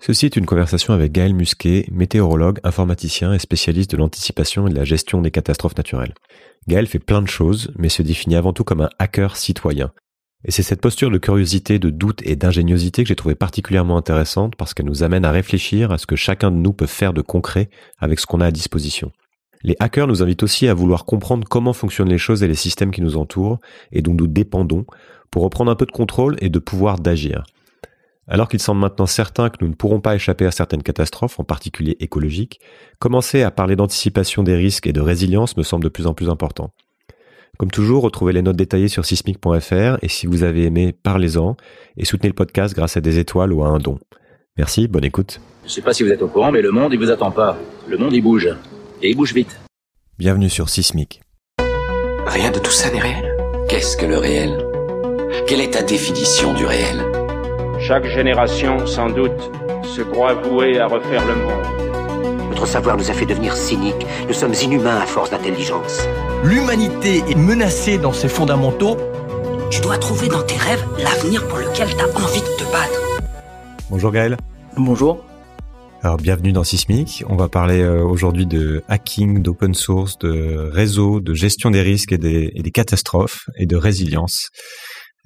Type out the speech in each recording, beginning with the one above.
Ceci est une conversation avec Gaël Musquet, météorologue, informaticien et spécialiste de l'anticipation et de la gestion des catastrophes naturelles. Gaël fait plein de choses, mais se définit avant tout comme un hacker citoyen. Et c'est cette posture de curiosité, de doute et d'ingéniosité que j'ai trouvée particulièrement intéressante parce qu'elle nous amène à réfléchir à ce que chacun de nous peut faire de concret avec ce qu'on a à disposition. Les hackers nous invitent aussi à vouloir comprendre comment fonctionnent les choses et les systèmes qui nous entourent et dont nous dépendons pour reprendre un peu de contrôle et de pouvoir d'agir. Alors qu'il semble maintenant certain que nous ne pourrons pas échapper à certaines catastrophes, en particulier écologiques, commencer à parler d'anticipation des risques et de résilience me semble de plus en plus important. Comme toujours, retrouvez les notes détaillées sur sismic.fr et si vous avez aimé, parlez-en et soutenez le podcast grâce à des étoiles ou à un don. Merci, bonne écoute. Je ne sais pas si vous êtes au courant, mais le monde, il vous attend pas. Le monde, il bouge. Et il bouge vite. Bienvenue sur Sismic. Rien de tout ça n'est réel. Qu'est-ce que le réel Quelle est ta définition du réel chaque génération, sans doute, se croit vouée à refaire le monde. Notre savoir nous a fait devenir cyniques. Nous sommes inhumains à force d'intelligence. L'humanité est menacée dans ses fondamentaux. Tu dois trouver dans tes rêves l'avenir pour lequel tu as envie de te battre. Bonjour Gaël. Bonjour. Alors bienvenue dans Sismic. On va parler euh, aujourd'hui de hacking, d'open source, de réseau, de gestion des risques et des, et des catastrophes et de résilience.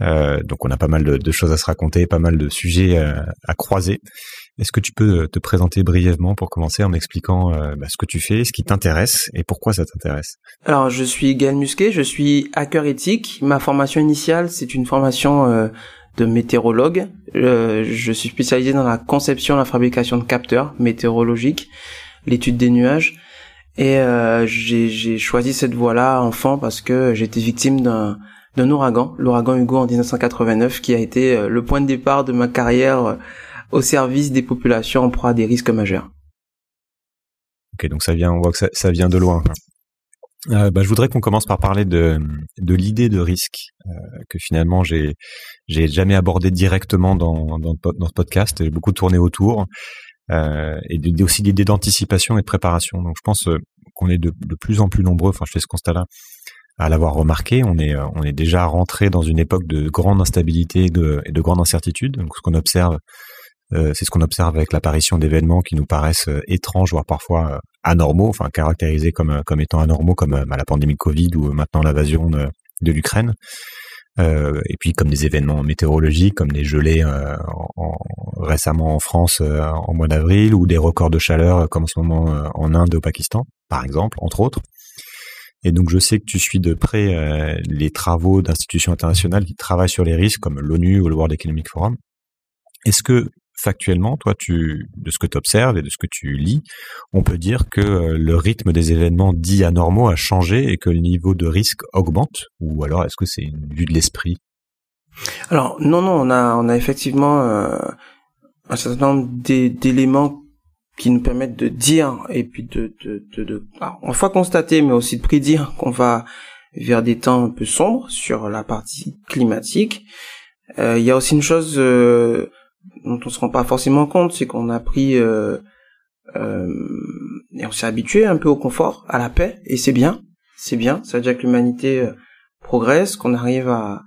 Euh, donc on a pas mal de, choses à se raconter, pas mal de sujets euh, à, croiser. Est-ce que tu peux euh, te présenter brièvement pour commencer en m'expliquant bah, ce que tu fais, ce qui t'intéresse et pourquoi ça t'intéresse Alors je suis Gaël Musquet, je suis hacker éthique. Ma formation initiale, c'est une formation de météorologue. je suis spécialisé dans la conception et la fabrication de capteurs météorologiques, l'étude des nuages. Et j'ai choisi cette voie-là enfant parce que j'étais victime d'un d'un ouragan, l'ouragan Hugo en 1989, qui a été euh, le point de départ de ma carrière euh, au service des populations en proie à des risques majeurs. Ok, donc ça vient, on voit que ça, vient de loin. Euh, bah, je voudrais qu'on commence par parler de, l'idée de risque que finalement j'ai j'ai jamais abordé directement dans, notre podcast. J'ai beaucoup tourné autour et aussi l'idée d'anticipation et de préparation. Donc je pense qu'on est de, de, plus en plus nombreux. Enfin, je fais ce constat-là à l'avoir remarqué, on est, euh, on est déjà rentré dans une époque de grande instabilité et de, grande incertitude. Donc, ce qu'on observe, euh, c'est ce qu'on observe avec l'apparition d'événements qui nous paraissent euh, étranges, voire parfois anormaux, enfin caractérisés comme, comme étant anormaux, comme bah, la pandémie Covid ou maintenant l'invasion de, l'Ukraine. et puis comme des événements météorologiques, comme des gelées récemment en France en mois d'avril, ou des records de chaleur comme en ce moment en Inde et au Pakistan, par exemple, entre autres. Et donc, je sais que tu suis de près euh, les travaux d'institutions internationales qui travaillent sur les risques, comme l'ONU ou le World Economic Forum. Est-ce que factuellement, toi, tu, de ce que tu observes et de ce que tu lis, on peut dire que euh, le rythme des événements dits anormaux a changé et que le niveau de risque augmente Ou alors, est-ce que c'est une vue de l'esprit Alors, non, non, on a, on a effectivement euh, un certain nombre d'éléments qui nous permettent de dire et puis de, de, de, de bah, constater, mais aussi de prédire qu'on va vers des temps un peu sombres sur la partie climatique. Euh, il y a aussi une chose euh, dont on se rend pas forcément compte, c'est qu'on a pris euh, euh, et on s'est habitué un peu au confort, à la paix, et c'est bien, c'est bien. Ça veut dire que l'humanité progresse, qu'on arrive à,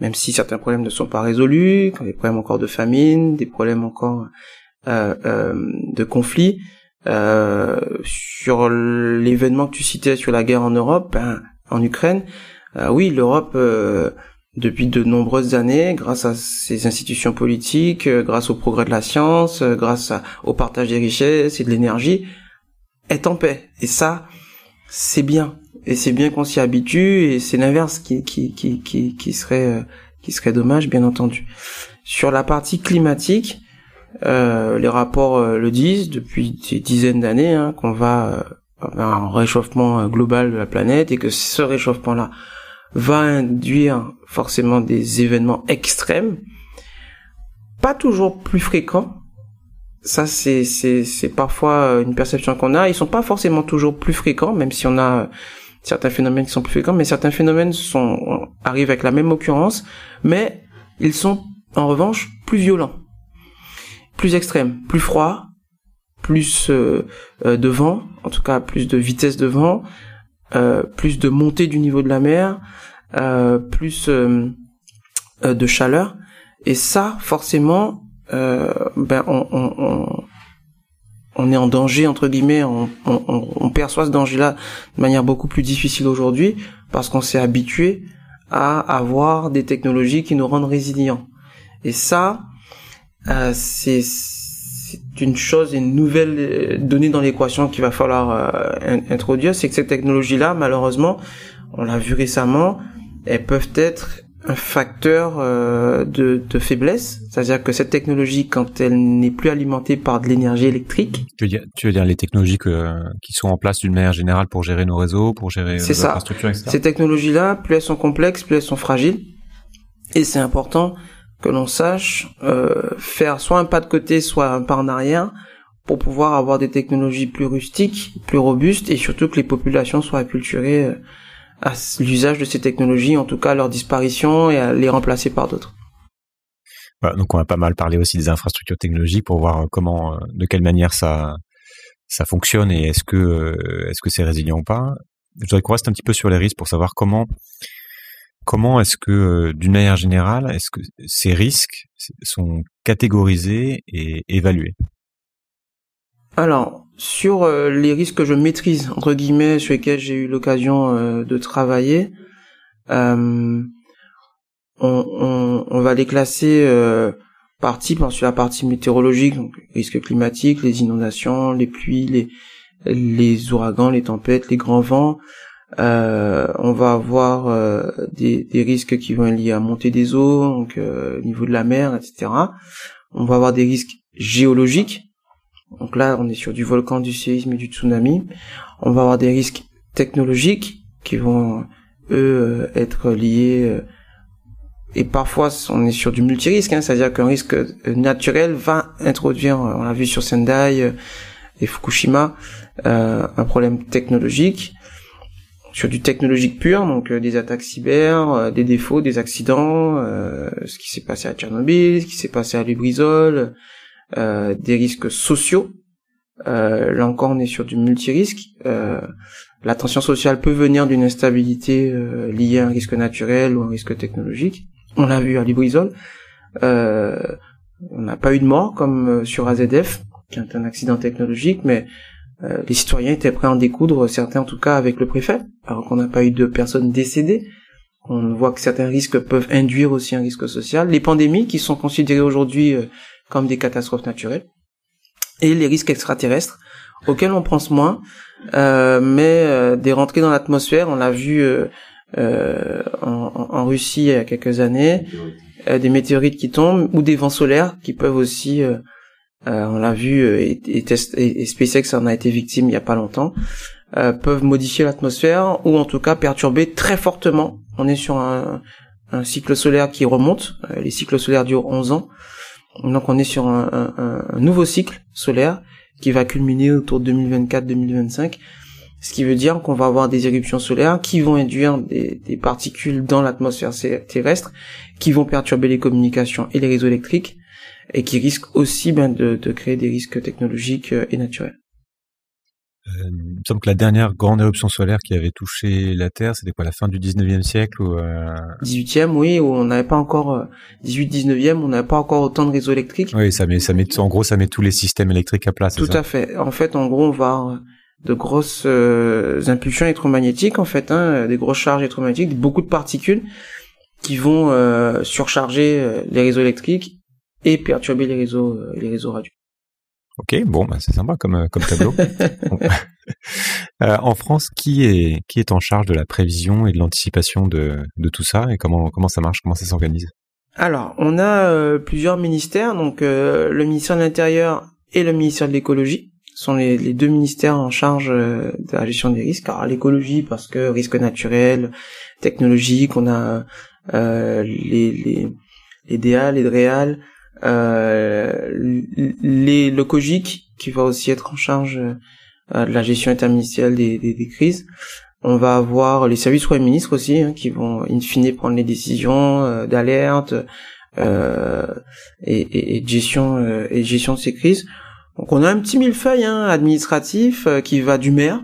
même si certains problèmes ne sont pas résolus, qu'on a des problèmes encore de famine, des problèmes encore euh, euh, de conflit. Euh, sur l'événement que tu citais sur la guerre en Europe, ben, en Ukraine, oui, l'Europe depuis de nombreuses années, grâce à ses institutions politiques, grâce au progrès de la science, grâce au partage des richesses et de l'énergie, est en paix. Et ça, c'est bien. Et c'est bien qu'on s'y habitue, et c'est l'inverse qui, qui, qui, qui, serait, qui serait dommage, bien entendu. Sur la partie climatique, euh, les rapports euh, le disent depuis des dizaines d'années hein, qu'on va euh, un réchauffement euh, global de la planète et que ce réchauffement-là va induire forcément des événements extrêmes, pas toujours plus fréquents. Ça, c'est c'est parfois une perception qu'on a. Ils sont pas forcément toujours plus fréquents, même si on a certains phénomènes qui sont plus fréquents, mais certains phénomènes sont arrivent avec la même occurrence, mais ils sont en revanche plus violents plus extrême, plus froid, plus euh, euh, de vent, en tout cas plus de vitesse de vent, euh, plus de montée du niveau de la mer, plus de chaleur. Et ça, forcément, ben on, on, on, on, est en danger entre guillemets. On, perçoit ce danger-là de manière beaucoup plus difficile aujourd'hui parce qu'on s'est habitué à avoir des technologies qui nous rendent résilients. Et ça, euh, c'est une chose, une nouvelle euh, donnée dans l'équation qu'il va falloir euh, introduire, c'est que ces technologies là malheureusement, on l'a vu récemment, elles peuvent être un facteur de, faiblesse, c'est-à-dire que cette technologie, quand elle n'est plus alimentée par de l'énergie électrique, tu veux, dire, les technologies qui sont en place d'une manière générale pour gérer nos réseaux, pour gérer nos infrastructures, etc. Ces technologies-là, plus elles sont complexes, plus elles sont fragiles, et c'est important que l'on sache euh, faire soit un pas de côté, soit un pas en arrière pour pouvoir avoir des technologies plus rustiques, plus robustes et surtout que les populations soient acculturées euh, à l'usage de ces technologies, en tout cas à leur disparition et à les remplacer par d'autres. donc on a pas mal parlé aussi des infrastructures technologiques pour voir euh, comment, de quelle manière ça, ça fonctionne et est-ce que, est-ce que c'est résilient ou pas. Je voudrais qu'on reste un petit peu sur les risques pour savoir comment Comment est-ce que, euh, d'une manière générale, est-ce que ces risques sont catégorisés et évalués Alors, sur euh, les risques que je maîtrise, entre guillemets, sur lesquels j'ai eu l'occasion euh, de travailler, on, va les classer par type, hein, sur la partie météorologique, donc risques climatiques, les inondations, les pluies, les ouragans, les tempêtes, les grands vents. Euh, on va avoir euh, des, risques qui vont être liés à montée des eaux, donc euh, niveau de la mer, etc. On va avoir des risques géologiques, donc là on est sur du volcan, du séisme et du tsunami. On va avoir des risques technologiques qui vont eux être liés et parfois on est sur du multirisque, hein. c'est-à-dire qu'un risque naturel va introduire, on l'a vu sur Sendai et Fukushima, un problème technologique sur du technologique pur, donc euh, des attaques cyber, euh, des défauts, des accidents, euh, ce qui s'est passé à Tchernobyl, ce qui s'est passé à Lubrizol, des risques sociaux. là encore, on est sur du multirisque. la tension sociale peut venir d'une instabilité liée à un risque naturel ou un risque technologique. On l'a vu à Lubrizol. on n'a pas eu de mort comme sur AZF, qui est un accident technologique, mais euh, les citoyens étaient prêts à en découdre, certains en tout cas avec le préfet, alors qu'on n'a pas eu de personnes décédées. On voit que certains risques peuvent induire aussi un risque social. Les pandémies qui sont considérées aujourd'hui euh, comme des catastrophes naturelles. Et les risques extraterrestres auxquels on pense moins, euh, mais des rentrées dans l'atmosphère, on l'a vu en, en, Russie il y a quelques années, des météorites qui tombent ou des vents solaires qui peuvent aussi euh, on l'a vu, euh, et, et, SpaceX en a été victime il n'y a pas longtemps, euh, peuvent modifier l'atmosphère ou en tout cas perturber très fortement. On est sur un, cycle solaire qui remonte. les cycles solaires durent 11 ans. Donc on est sur un, nouveau cycle solaire qui va culminer autour de 2024-2025. Ce qui veut dire qu'on va avoir des éruptions solaires qui vont induire des particules dans l'atmosphère terrestre, qui vont perturber les communications et les réseaux électriques, et qui risque aussi ben, de, créer des risques technologiques euh, et naturels. Euh, il me semble que la dernière grande éruption solaire qui avait touché la Terre, c'était quoi, la fin du 19e siècle ou euh... 18e, oui, où on n'avait pas encore 18 euh, 19e, on n'avait pas encore autant de réseaux électriques. Oui, ça met ça met en gros ça met tous les systèmes électriques à plat, Tout à fait. En fait, en gros, on va de grosses impulsions électromagnétiques en fait, hein, des grosses charges électromagnétiques, beaucoup de particules qui vont surcharger les réseaux électriques et perturber les réseaux, euh, les réseaux radio. Ok, bon, bah, c'est sympa comme, euh, comme tableau. Euh, en France, qui est, qui est en charge de la prévision et de l'anticipation de, de tout ça et comment, comment ça marche, comment ça s'organise Alors, on a plusieurs ministères, donc le ministère de l'Intérieur et le ministère de l'Écologie sont les, deux ministères en charge de la gestion des risques. Alors l'écologie parce que risque naturel, technologique, on a les, les, les DA, les DREAL, euh, les, le COGIC qui va aussi être en charge euh, de la gestion interministérielle des, des, crises. On va avoir les services premiers ministres aussi hein, qui vont in fine prendre les décisions euh, d'alerte et, et, et, de gestion et de gestion de ces crises. Donc on a un petit millefeuille hein, administratif qui va du maire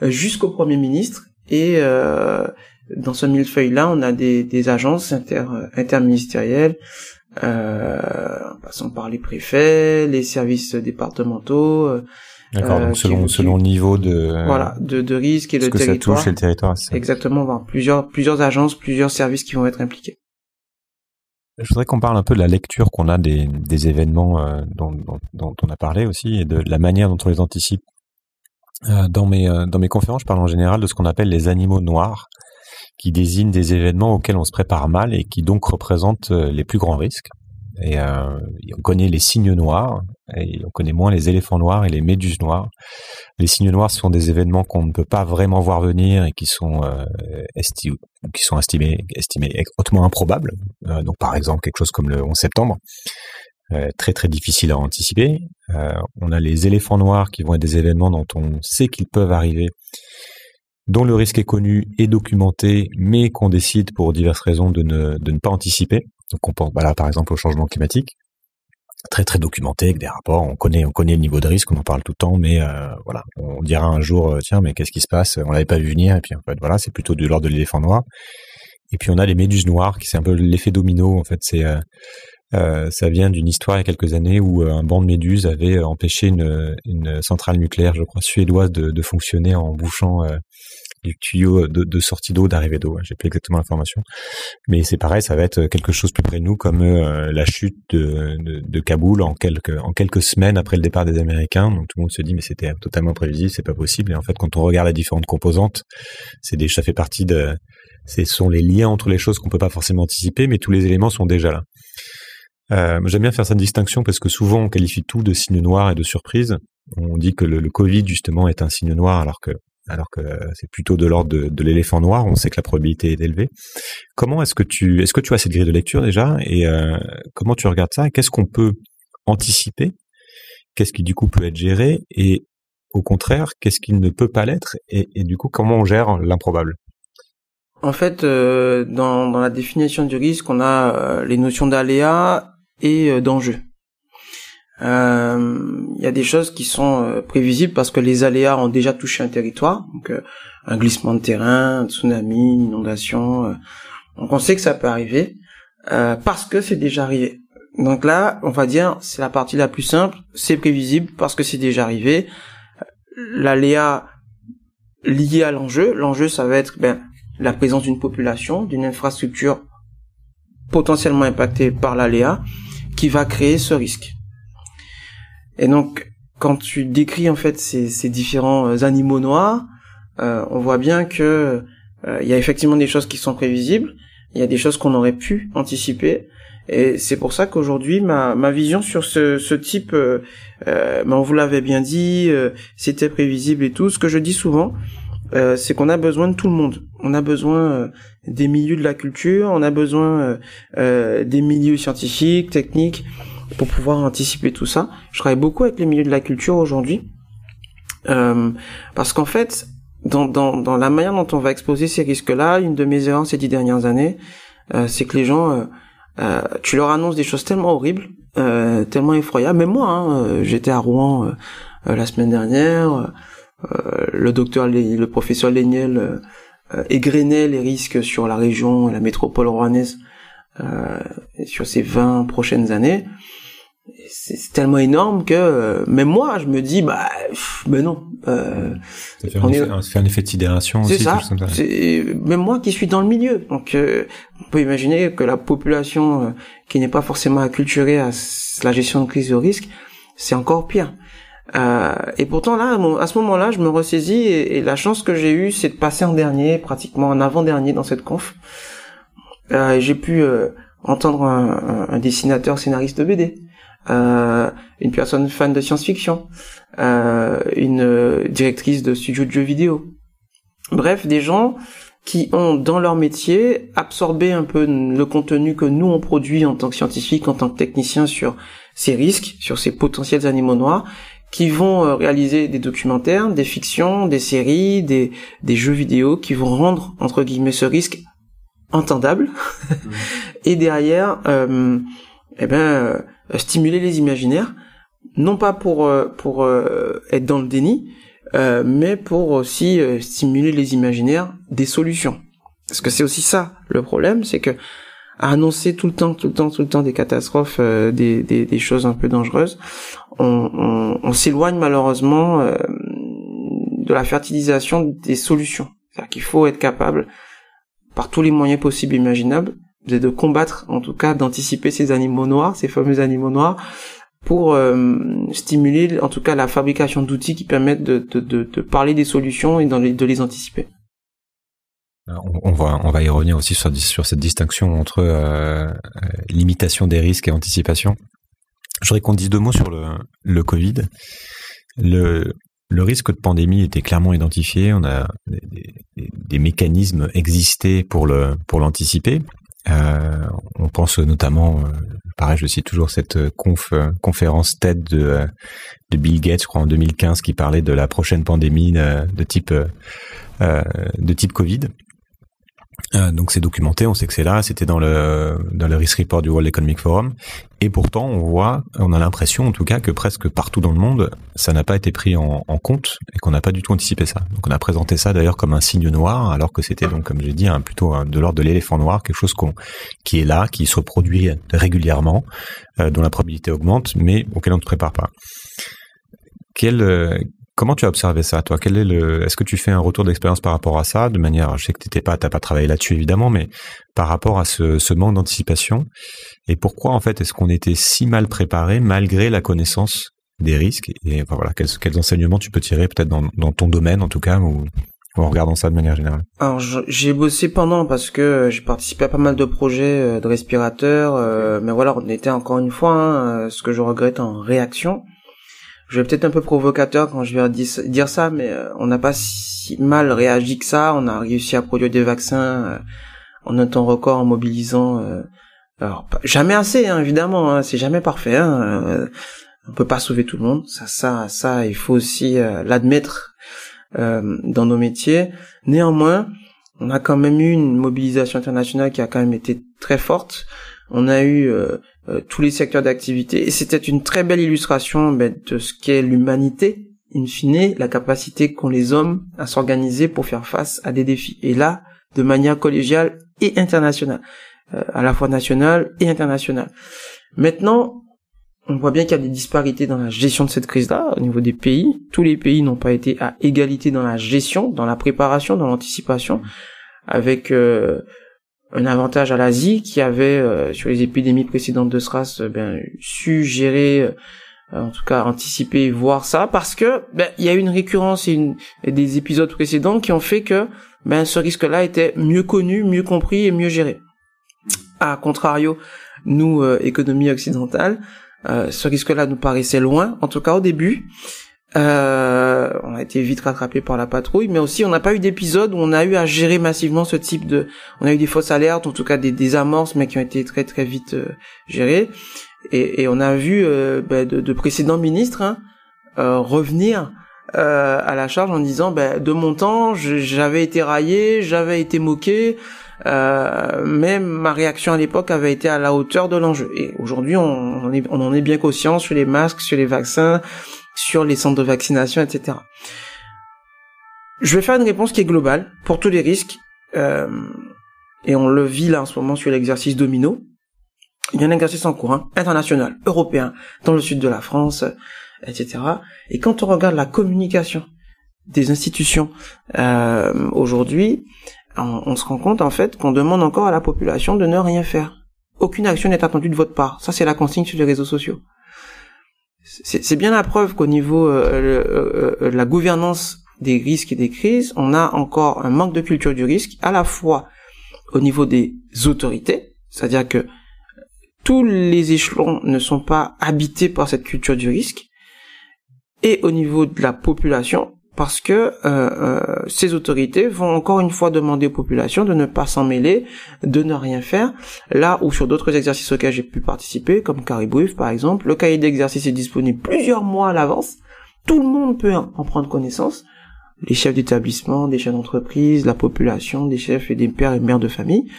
jusqu'au premier ministre et euh, dans ce millefeuille là on a des, des agences inter, interministérielles euh, en passant par les préfets, les services départementaux. Euh, D'accord, donc euh, selon, le niveau de, voilà, de, de risque et le que Ça touche le territoire. Exactement, plusieurs, plusieurs agences, plusieurs services qui vont être impliqués. Je voudrais qu'on parle un peu de la lecture qu'on a des, événements dont, on a parlé aussi et de, la manière dont on les anticipe. dans, dans mes conférences, je parle en général de ce qu'on appelle les animaux noirs qui désigne des événements auxquels on se prépare mal et qui donc représentent euh, les plus grands risques. Et, euh, on connaît les signes noirs, et on connaît moins les éléphants noirs et les méduses noires. Les signes noirs sont des événements qu'on ne peut pas vraiment voir venir et qui sont, euh, qui sont estimés, estimés hautement improbables. donc par exemple quelque chose comme le 11 septembre, très très difficile à anticiper. on a les éléphants noirs qui vont être des événements dont on sait qu'ils peuvent arriver, dont le risque est connu et documenté, mais qu'on décide pour diverses raisons de ne, pas anticiper. Donc on pense par exemple au changement climatique, très très documenté avec des rapports, on connaît, le niveau de risque, on en parle tout le temps, mais euh, voilà, on dira un jour, euh, tiens, mais qu'est-ce qui se passe On l'avait pas vu venir, et puis en fait, voilà, c'est plutôt de l'ordre de l'éléphant noir. Et puis on a les méduses noires, qui c'est un peu l'effet domino, en fait, euh, ça vient d'une histoire il y a quelques années où un banc de méduses avait empêché une, centrale nucléaire, je crois, suédoise de fonctionner en bouchant les tuyaux euh, de, sortie d'eau, d'arrivée d'eau. J'ai plus exactement l'information, mais c'est pareil, ça va être quelque chose plus près de nous, comme euh, la chute de, de, Kaboul en quelques en quelques semaines après le départ des Américains. Donc tout le monde se dit mais c'était totalement prévisible, c'est pas possible. Et en fait, quand on regarde les différentes composantes, c'est ça fait partie de ce sont les liens entre les choses qu'on peut pas forcément anticiper, mais tous les éléments sont déjà là. Euh, j'aime bien faire cette distinction parce que souvent on qualifie tout de signe noir et de surprise. On dit que le Covid justement est un signe noir alors que alors que c'est plutôt de l'ordre de, l'éléphant noir, on sait que la probabilité est élevée. Comment est-ce que tu est-ce que tu as cette grille de lecture déjà et euh, comment tu regardes ça Qu'est-ce qu'on peut anticiper Qu'est-ce qui du coup peut être géré et au contraire, qu'est-ce qui ne peut pas l'être et, du coup comment on gère l'improbable En fait, euh, dans, la définition du risque, on a euh, les notions d'aléa et d'enjeux il euh, y a des choses qui sont euh, prévisibles parce que les aléas ont déjà touché un territoire, donc euh, un glissement de terrain, un tsunami, une inondation. donc on sait que ça peut arriver parce que c'est déjà arrivé. Donc là, on va dire, c'est la partie la plus simple, c'est prévisible parce que c'est déjà arrivé. L'aléa lié à l'enjeu, l'enjeu ça va être ben, la présence d'une population, d'une infrastructure potentiellement impactée par l'aléa qui va créer ce risque. Et donc, quand tu décris en fait ces, différents euh, animaux noirs, euh, on voit bien que euh, il y a effectivement des choses qui sont prévisibles, il y a des choses qu'on aurait pu anticiper, et c'est pour ça qu'aujourd'hui ma, ma vision sur ce, type, euh, on ben, vous l'avait bien dit, c'était prévisible et tout. Ce que je dis souvent, c'est qu'on a besoin de tout le monde. On a besoin des milieux de la culture, on a besoin des milieux scientifiques, techniques, pour pouvoir anticiper tout ça. Je travaille beaucoup avec les milieux de la culture aujourd'hui. Euh, parce qu'en fait, dans, dans, dans, la manière dont on va exposer ces risques-là, une de mes erreurs ces dix dernières années, euh, c'est que les gens, euh, tu leur annonces des choses tellement horribles, tellement effroyables. Mais moi, hein, j'étais à Rouen la semaine dernière, le docteur, le professeur Léniel égrenait les risques sur la région, la métropole rouennaise sur ces 20 prochaines années c'est tellement énorme que euh, même moi je me dis bah ben non euh, ça fait, un, effet, fait de sidération c'est ça, même moi qui suis dans le milieu donc euh, on peut imaginer que la population euh, qui n'est pas forcément acculturée à la gestion de crise de risque c'est encore pire et pourtant là à ce moment là je me ressaisis et, la chance que j'ai eue c'est de passer en dernier pratiquement en avant dernier dans cette conf j'ai pu entendre un, un, un, dessinateur scénariste de BD euh, une personne fan de science-fiction, euh, une euh, directrice de studio de jeux vidéo. Bref, des gens qui ont dans leur métier absorbé un peu le contenu que nous on produit en tant que scientifiques, en tant que techniciens sur ces risques, sur ces potentiels animaux noirs, qui vont réaliser des documentaires, des fictions, des séries, des, des jeux vidéo qui vont rendre entre guillemets ce risque entendable. Et derrière, euh, eh ben euh, stimuler les imaginaires, non pas pour euh, pour euh, être dans le déni, mais pour aussi stimuler les imaginaires des solutions. Parce que c'est aussi ça le problème, c'est que à annoncer tout le temps, tout le temps, tout le temps des catastrophes, des, des, des, choses un peu dangereuses, on, on, s'éloigne malheureusement de la fertilisation des solutions. C'est-à-dire qu'il faut être capable, par tous les moyens possibles imaginables, de combattre, en tout cas, d'anticiper ces animaux noirs, ces fameux animaux noirs, pour euh, stimuler, en tout cas, la fabrication d'outils qui permettent de, parler des solutions et de les anticiper. Euh, on va, on va y revenir aussi sur, cette distinction entre euh, limitation des risques et anticipation. Je voudrais qu'on dise deux mots sur le, le Covid. Le, risque de pandémie était clairement identifié. On a des, mécanismes existés pour l'anticiper. Pour euh, on pense notamment, euh, pareil, je cite toujours cette euh, conf, conférence tête de, de, Bill Gates, je crois en 2015, qui parlait de la prochaine pandémie de, de type de type Covid. Euh, donc c'est documenté, on sait que c'est là, c'était dans le dans le risk report du World Economic Forum, et pourtant on voit, on a l'impression en tout cas que presque partout dans le monde, ça n'a pas été pris en, en compte et qu'on n'a pas du tout anticipé ça. Donc on a présenté ça d'ailleurs comme un signe noir, alors que c'était donc comme j'ai dit un, hein, plutôt hein, de l'ordre de l'éléphant noir, quelque chose qu'on qui est là, qui se reproduit régulièrement, euh, dont la probabilité augmente, mais auquel on ne se prépare pas. Quel, euh, Comment tu as observé ça, toi Quel est le Est-ce que tu fais un retour d'expérience par rapport à ça, de manière, je sais que t'étais pas, t'as pas travaillé là-dessus évidemment, mais par rapport à ce, manque d'anticipation et pourquoi en fait est-ce qu'on était si mal préparé malgré la connaissance des risques et voilà quels, enseignements tu peux tirer peut-être dans, ton domaine en tout cas ou, en regardant ça de manière générale Alors j'ai bossé pendant parce que j'ai participé à pas mal de projets euh, de respirateurs, euh, mais voilà on était encore une fois hein, euh, ce que je regrette en réaction je vais peut-être un peu provocateur quand je vais dire ça, mais euh, on n'a pas si mal réagi que ça. On a réussi à produire des vaccins euh, en un temps record, en mobilisant. Euh, alors jamais assez, hein, évidemment. Hein, c'est jamais parfait. Hein, on peut pas sauver tout le monde. Ça, ça, ça, il faut aussi l'admettre euh, dans nos métiers. Néanmoins, on a quand même eu une mobilisation internationale qui a quand même été très forte. On a eu euh, tous les secteurs d'activité. Et c'était une très belle illustration ben, de ce qu'est l'humanité, in fine, la capacité qu'ont les hommes à s'organiser pour faire face à des défis. Et là, de manière collégiale et internationale, euh, à la fois nationale et internationale. Maintenant, on voit bien qu'il y a des disparités dans la gestion de cette crise-là au niveau des pays. Tous les pays n'ont pas été à égalité dans la gestion, dans la préparation, dans l'anticipation, avec euh, un avantage à l'Asie qui avait, euh, sur les épidémies précédentes de SRAS, euh, ben, su gérer, euh, en tout cas anticiper, voir ça, parce que ben, il y a eu une récurrence et, une, des épisodes précédents qui ont fait que ben, ce risque-là était mieux connu, mieux compris et mieux géré. A contrario, nous, euh, économie occidentale, ce risque-là nous paraissait loin, en tout cas au début, euh, on a été vite rattrapé par la patrouille, mais aussi on n'a pas eu d'épisode où on a eu à gérer massivement ce type de. On a eu des fausses alertes, en tout cas des, des amorces, mais qui ont été très très vite euh, gérées. Et, et, on a vu euh, bah, de, de, précédents ministres hein, revenir à la charge en disant bah, de mon temps, j'avais été raillé, j'avais été moqué. mais ma réaction à l'époque avait été à la hauteur de l'enjeu. Et aujourd'hui, on, est, on en est bien conscient sur les masques, sur les vaccins, sur les centres de vaccination, etc. Je vais faire une réponse qui est globale pour tous les risques. Euh, et on le vit là en ce moment sur l'exercice domino. Il y a un exercice en cours, hein, international, européen, dans le sud de la France, etc. Et quand on regarde la communication des institutions euh, aujourd'hui, on, on, se rend compte en fait qu'on demande encore à la population de ne rien faire. Aucune action n'est attendue de votre part. Ça, c'est la consigne sur les réseaux sociaux c'est bien la preuve qu'au niveau de euh, euh, euh, la gouvernance des risques et des crises, on a encore un manque de culture du risque, à la fois au niveau des autorités, c'est-à-dire que tous les échelons ne sont pas habités par cette culture du risque, et au niveau de la population, parce que euh, euh, ces autorités vont encore une fois demander aux populations de ne pas s'en mêler, de ne rien faire. Là où sur d'autres exercices auxquels j'ai pu participer, comme Caribouif par exemple, le cahier d'exercice est disponible plusieurs mois à l'avance. Tout le monde peut en prendre connaissance les chefs d'établissement, des chefs d'entreprise, la population, des chefs et des pères et mères de famille.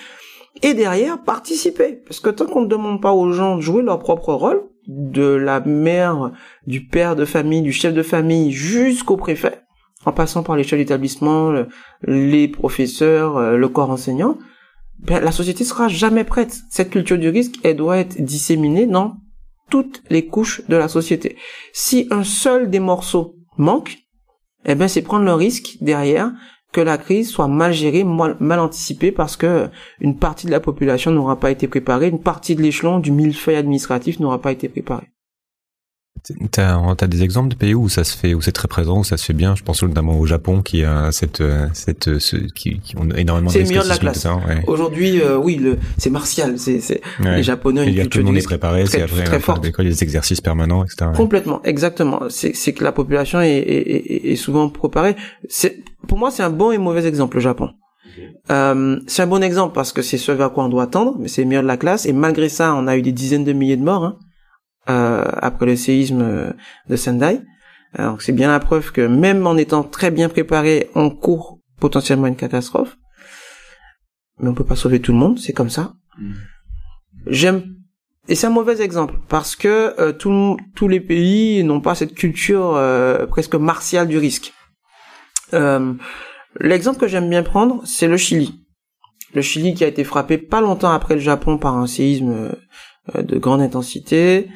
Et derrière, participer. Parce que tant qu'on ne demande pas aux gens de jouer leur propre rôle, de la mère, du père de famille, du chef de famille jusqu'au préfet, en passant par l'échelle d'établissement, les professeurs, euh, le corps enseignant, ben, la société sera jamais prête. Cette culture du risque, elle doit être disséminée dans toutes les couches de la société. Si un seul des morceaux manque, eh ben, c'est prendre le risque derrière que la crise soit mal gérée, mal, anticipée parce que une partie de la population n'aura pas été préparée, une partie de l'échelon du millefeuille administratif n'aura pas été préparée. T'as des exemples de pays où ça se fait, où c'est très présent, où ça se fait bien. Je pense notamment au Japon qui a cette, euh, cette, euh, ce, qui, ont énormément de. C'est de la classe. Ouais. Aujourd'hui, euh, oui, c'est martial. C'est les Japonais. Une tout le monde est préparé. C'est très fort. a des exercices permanents, etc. Complètement, exactement. C'est que la population est, est, souvent préparée. C'est pour moi, c'est un bon et mauvais exemple le Japon. Euh, c'est un bon exemple parce que c'est ce vers quoi on doit attendre, mais c'est le meilleur de la classe. Et malgré ça, on a eu des dizaines de milliers de morts. Hein. Euh, après le séisme euh, de Sendai. Euh, donc c'est bien la preuve que même en étant très bien préparé, on court potentiellement une catastrophe. Mais on peut pas sauver tout le monde, c'est comme ça. Hmm. J'aime et c'est un mauvais exemple parce que tous les pays n'ont pas cette culture presque martiale du risque. L'exemple que j'aime bien prendre, c'est le Chili. Le Chili qui a été frappé pas longtemps après le Japon par un séisme euh, de grande intensité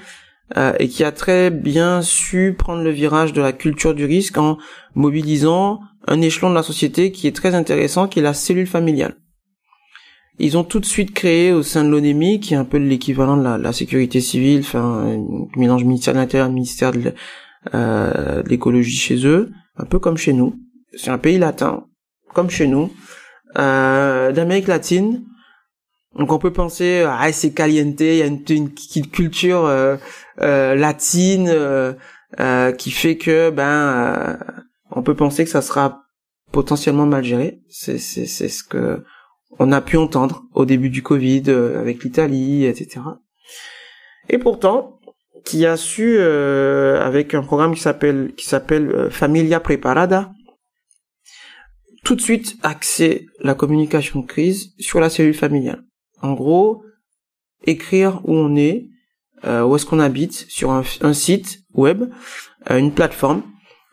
euh, et qui a très bien su prendre le virage de la culture du risque en mobilisant un échelon de la société qui est très intéressant, qui est la cellule familiale. Ils ont tout de suite créé au sein de l'ONEMI, qui est un peu l'équivalent de la, sécurité civile, enfin, mélange ministère de l'Intérieur, ministère euh, de l'écologie chez eux, un peu comme chez nous. C'est un pays latin, comme chez nous, d'Amérique latine, donc on peut penser à euh, ah, c'est caliente, il y a une, culture euh, euh, latine qui fait que ben on peut penser que ça sera potentiellement mal géré. C'est c'est ce que on a pu entendre au début du Covid avec l'Italie, etc. Et pourtant, qui a su avec un programme qui s'appelle qui s'appelle Familia Preparada, tout de suite axer la communication de crise sur la cellule familiale. En gros, écrire où on est, euh, où est-ce qu'on habite, sur un, site web, euh, une plateforme.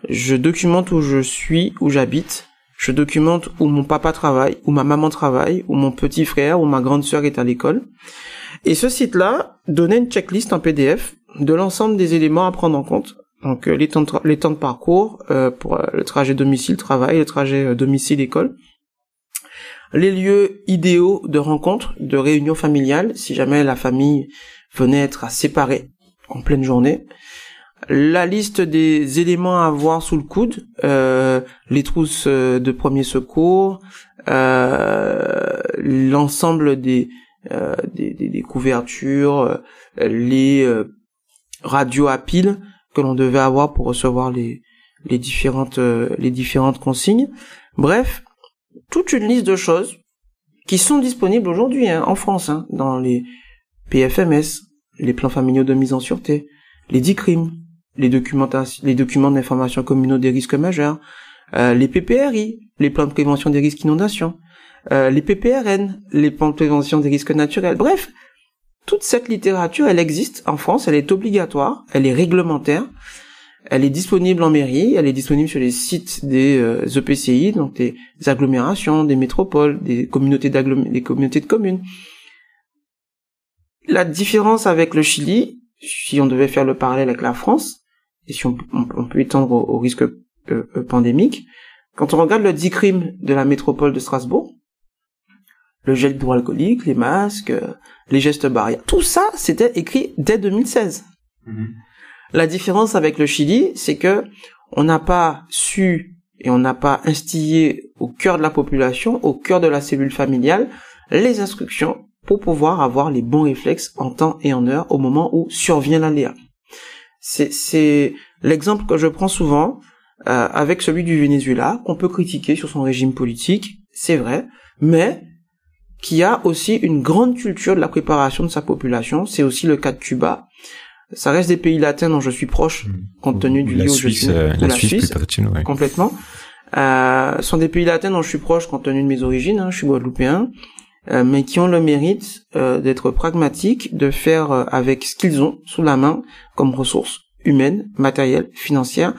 Je documente où je suis, où j'habite. Je documente où mon papa travaille, où ma maman travaille, où mon petit frère, où ma grande sœur est à l'école. Et ce site-là donnait une checklist en PDF de l'ensemble des éléments à prendre en compte. Donc euh, les, temps de les temps de parcours euh, pour le trajet domicile-travail, le trajet domicile-école, les lieux idéaux de rencontres, de réunions familiales, si jamais la famille venait être à séparer en pleine journée, la liste des éléments à avoir sous le coude, euh, les trousses euh, de premier secours, euh, l'ensemble des, des, des, couvertures, les radios à piles que l'on devait avoir pour recevoir les, les différentes les différentes consignes. Bref, toute une liste de choses qui sont disponibles aujourd'hui hein, en France, hein, dans les PFMS, les plans familiaux de mise en sûreté, les DICRIM, les, les documents d'information communaux des risques majeurs, euh, les PPRI, les plans de prévention des risques inondations, euh, les PPRN, les plans de prévention des risques naturels. Bref, toute cette littérature, elle existe en France, elle est obligatoire, elle est réglementaire. Elle est disponible en mairie, elle est disponible sur les sites des EPCI, euh, e donc des agglomérations, des métropoles, des communautés, des communautés de communes. La différence avec le Chili, si on devait faire le parallèle avec la France, et si on, peut étendre au, risque euh, euh, pandémique, quand on regarde le DICRIM de la métropole de Strasbourg, le gel alcoolique, les masques, les gestes barrières, tout ça, c'était écrit dès 2016. La différence avec le Chili, c'est que on n'a pas su et on n'a pas instillé au cœur de la population, au cœur de la cellule familiale, les instructions pour pouvoir avoir les bons réflexes en temps et en heure au moment où survient l'aléa. C'est l'exemple que je prends souvent euh, avec celui du Venezuela, qu'on peut critiquer sur son régime politique, c'est vrai, mais qui a aussi une grande culture de la préparation de sa population. C'est aussi le cas de Cuba, ça reste des pays latins dont je suis proche, mm. compte tenu du lieu où Suisse, je suis. Euh, la, Suisse, complètement. Euh, sont des pays latins dont je suis proche, compte tenu de mes origines. Hein, je suis guadeloupéen, euh, mais qui ont le mérite euh, d'être pragmatiques, de faire avec ce qu'ils ont sous la main comme ressources humaines, matérielles, financières,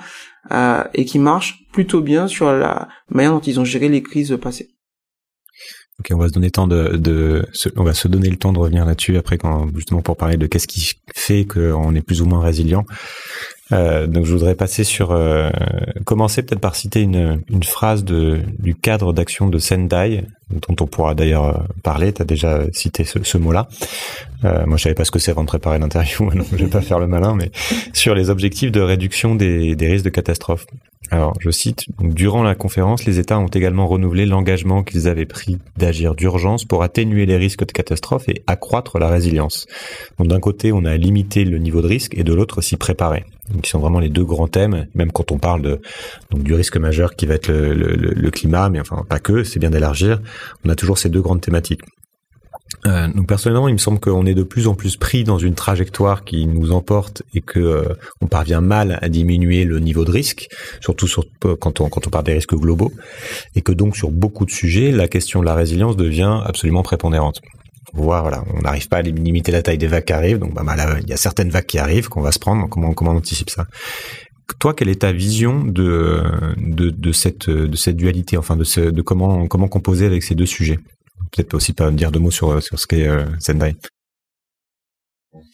et qui marchent plutôt bien sur la manière dont ils ont géré les crises passées on va se donner temps de, on va se donner le temps de revenir là-dessus après quand justement pour parler de qu'est-ce qui fait qu'on est plus ou moins résilient. Euh, donc je voudrais passer sur, euh, commencer peut-être par citer une, phrase de, du cadre d'action de Sendai, dont on pourra d'ailleurs euh, parler, tu as déjà cité ce, mot-là. moi je savais pas ce que c'est avant de préparer l'interview, donc je vais pas faire le malin, mais sur les objectifs de réduction des, des risques de catastrophe. Alors je cite, durant la conférence, les États ont également renouvelé l'engagement qu'ils avaient pris d'agir d'urgence pour atténuer les risques de catastrophe et accroître la résilience. Donc d'un côté on a limité le niveau de risque et de l'autre s'y préparer qui sont vraiment les deux grands thèmes, même quand on parle de, donc du risque majeur qui va être le, climat, mais enfin pas que, c'est bien d'élargir, on a toujours ces deux grandes thématiques. Euh, personnellement, il me semble qu'on est de plus en plus pris dans une trajectoire qui nous emporte et que euh, on parvient mal à diminuer le niveau de risque, surtout euh, quand quand on parle des risques globaux, et que donc sur beaucoup de sujets, la question de la résilience devient absolument prépondérante voilà, on n'arrive pas à limiter la taille des vagues qui arrivent. Donc, bah, bah, là, il y a certaines vagues qui arrivent qu'on va se prendre. Comment, comment on anticipe ça Toi, quelle est ta vision de, de, de cette, de cette dualité, enfin, de, ce, de comment, comment composer avec ces deux sujets Peut-être aussi pas dire deux mots sur, sur ce qu'est euh, Sendai.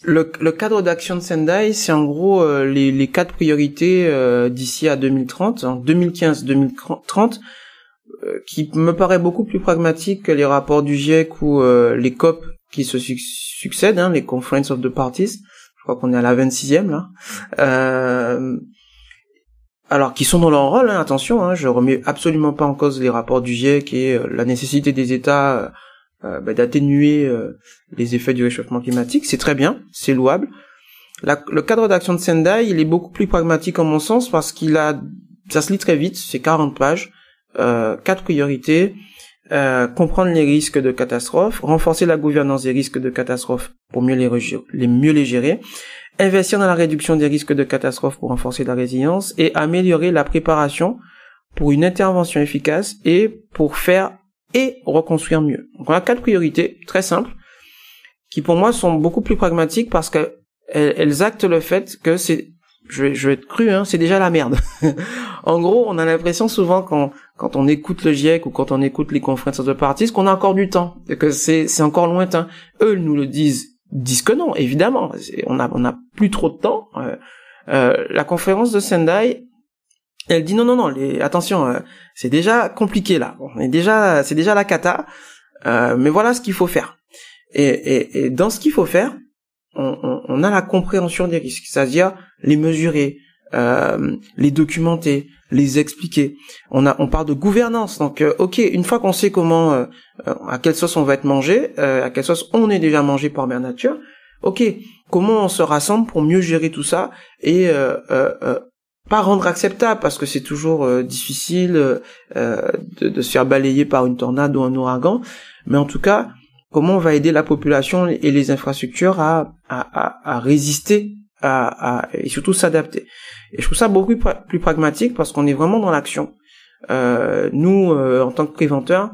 Le, le, cadre d'action de Sendai, c'est en gros euh, les, les, quatre priorités euh, d'ici à 2030, en 2015-2030. Euh, qui me paraît beaucoup plus pragmatique que les rapports du GIEC ou euh, les COP qui se succèdent, hein, les Conference of the Parties. Je crois qu'on est à la 26e là. Euh, alors qui sont dans leur rôle, hein, attention, hein, je remets absolument pas en cause les rapports du GIEC et euh, la nécessité des États bah, d'atténuer les effets du réchauffement climatique, c'est très bien, c'est louable. le cadre d'action de Sendai, il est beaucoup plus pragmatique en mon sens parce qu'il a, ça se lit très vite, c'est 40 pages, euh, quatre priorités. Euh, comprendre les risques de catastrophe, renforcer la gouvernance des risques de catastrophe pour mieux les, les, mieux les gérer, investir dans la réduction des risques de catastrophe pour renforcer la résilience et améliorer la préparation pour une intervention efficace et pour faire et reconstruire mieux. Donc on a quatre priorités très simples qui pour moi sont beaucoup plus pragmatiques parce qu'elles elles actent le fait que c'est je vais, je être cru, hein, c'est déjà la merde. en gros, on a l'impression souvent quand quand on écoute le GIEC ou quand on écoute les conférences de parties qu'on a encore du temps et que c'est c'est encore lointain. Eux nous le disent disent que non, évidemment. On a on a plus trop de temps. Euh, euh, la conférence de Sendai, elle dit non non non, les, attention, euh, c'est déjà compliqué là. On déjà c'est déjà la cata. mais voilà ce qu'il faut faire. et, et dans ce qu'il faut faire, on, a la compréhension des risques, c'est-à-dire les mesurer, euh, les documenter, les expliquer. On a, on parle de gouvernance. Donc, euh, ok, une fois qu'on sait comment, euh, à quelle sauce on va être mangé, à quelle sauce on est déjà mangé par mère nature. Ok, comment on se rassemble pour mieux gérer tout ça et pas rendre acceptable parce que c'est toujours difficile de, se faire balayer par une tornade ou un ouragan, mais en tout cas comment on va aider la population et les infrastructures à, à, à, résister à, et surtout s'adapter. Et je trouve ça beaucoup plus pragmatique parce qu'on est vraiment dans l'action. Euh, nous, euh, en tant que préventeurs,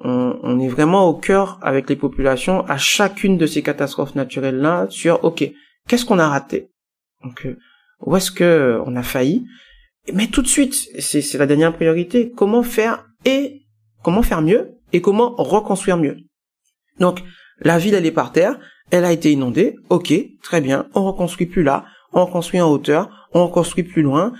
on, est vraiment au cœur avec les populations à chacune de ces catastrophes naturelles-là sur, ok, qu'est-ce qu'on a raté Donc, euh, où est-ce que on a failli Mais tout de suite, c'est la dernière priorité, comment faire et comment faire mieux et comment reconstruire mieux. Donc, la ville, elle est par terre, elle a été inondée, ok, très bien, on reconstruit plus là, on reconstruit en hauteur, on reconstruit plus loin,